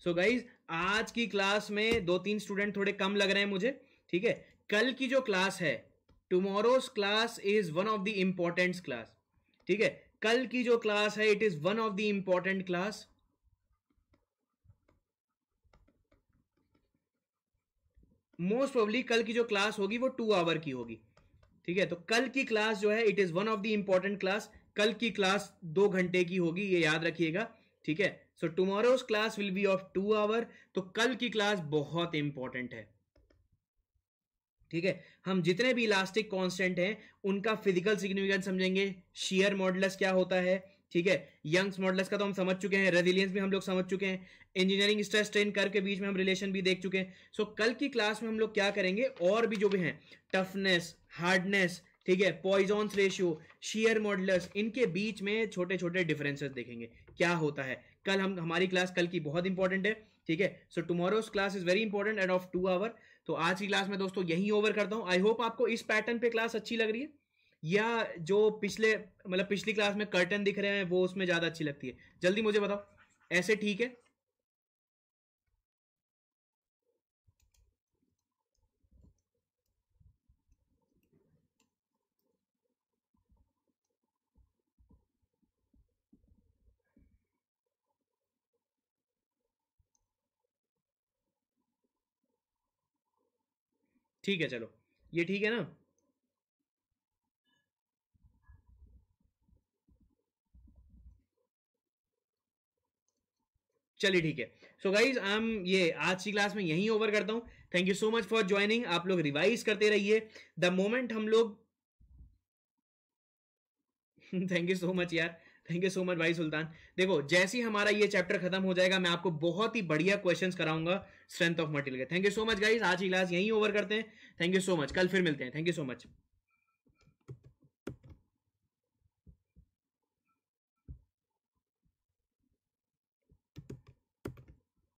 सो so गाइज आज की क्लास में दो तीन स्टूडेंट थोड़े कम लग रहे हैं मुझे ठीक है कल की जो क्लास है tomorrow's class is one of the important class ठीक है कल की जो क्लास है it is one of the important class most probably कल की जो क्लास होगी वो टू आवर की होगी ठीक है तो कल की क्लास जो है it is one of the important class कल की क्लास दो घंटे की होगी ये याद रखिएगा ठीक है so tomorrow's class will be of two hour तो कल की क्लास बहुत इंपॉर्टेंट है ठीक है हम जितने भी इलास्टिक कांस्टेंट हैं उनका फिजिकल सिग्निफिकेंस समझेंगे शेयर मॉडल्स क्या होता है ठीक है यंग्स मॉडल्स का तो हम समझ चुके हैं रेजिलियंस भी हम लोग समझ चुके हैं इंजीनियरिंग स्ट्रेस ट्रेन करके बीच में हम रिलेशन भी देख चुके हैं सो so, कल की क्लास में हम लोग क्या करेंगे और भी जो भी हैं टफनेस हार्डनेस ठीक है पॉइजॉन्स रेशियो शेयर मॉडल्स इनके बीच में छोटे छोटे डिफरेंसेस देखेंगे क्या होता है कल हम हमारी क्लास कल की बहुत इंपॉर्टेंट है ठीक है so tomorrow's class is very important and of two hour तो आज की क्लास में दोस्तों यही ओवर करता हूं आई होप आपको इस पैटर्न पे क्लास अच्छी लग रही है या जो पिछले मतलब पिछली क्लास में कर्टन दिख रहे हैं वो उसमें ज्यादा अच्छी लगती है जल्दी मुझे बताओ ऐसे ठीक है ठीक है चलो ये ठीक है ना चलिए ठीक है सो गाइज आम ये आज की क्लास में यहीं ओवर करता हूं thank you so much for joining आप लोग रिवाइज करते रहिए द मोमेंट हम लोग थैंक यू सो मच यार थैंक यू सो मच भाई सुल्तान देखो जैसे ही हमारा ये चैप्टर खत्म हो जाएगा मैं आपको बहुत ही बढ़िया क्वेश्चंस कराऊंगा strength of material thank you so much guys आज इलाज यहीं ओवर करते हैं थैंक यू सो मच कल फिर मिलते हैं थैंक यू सो मच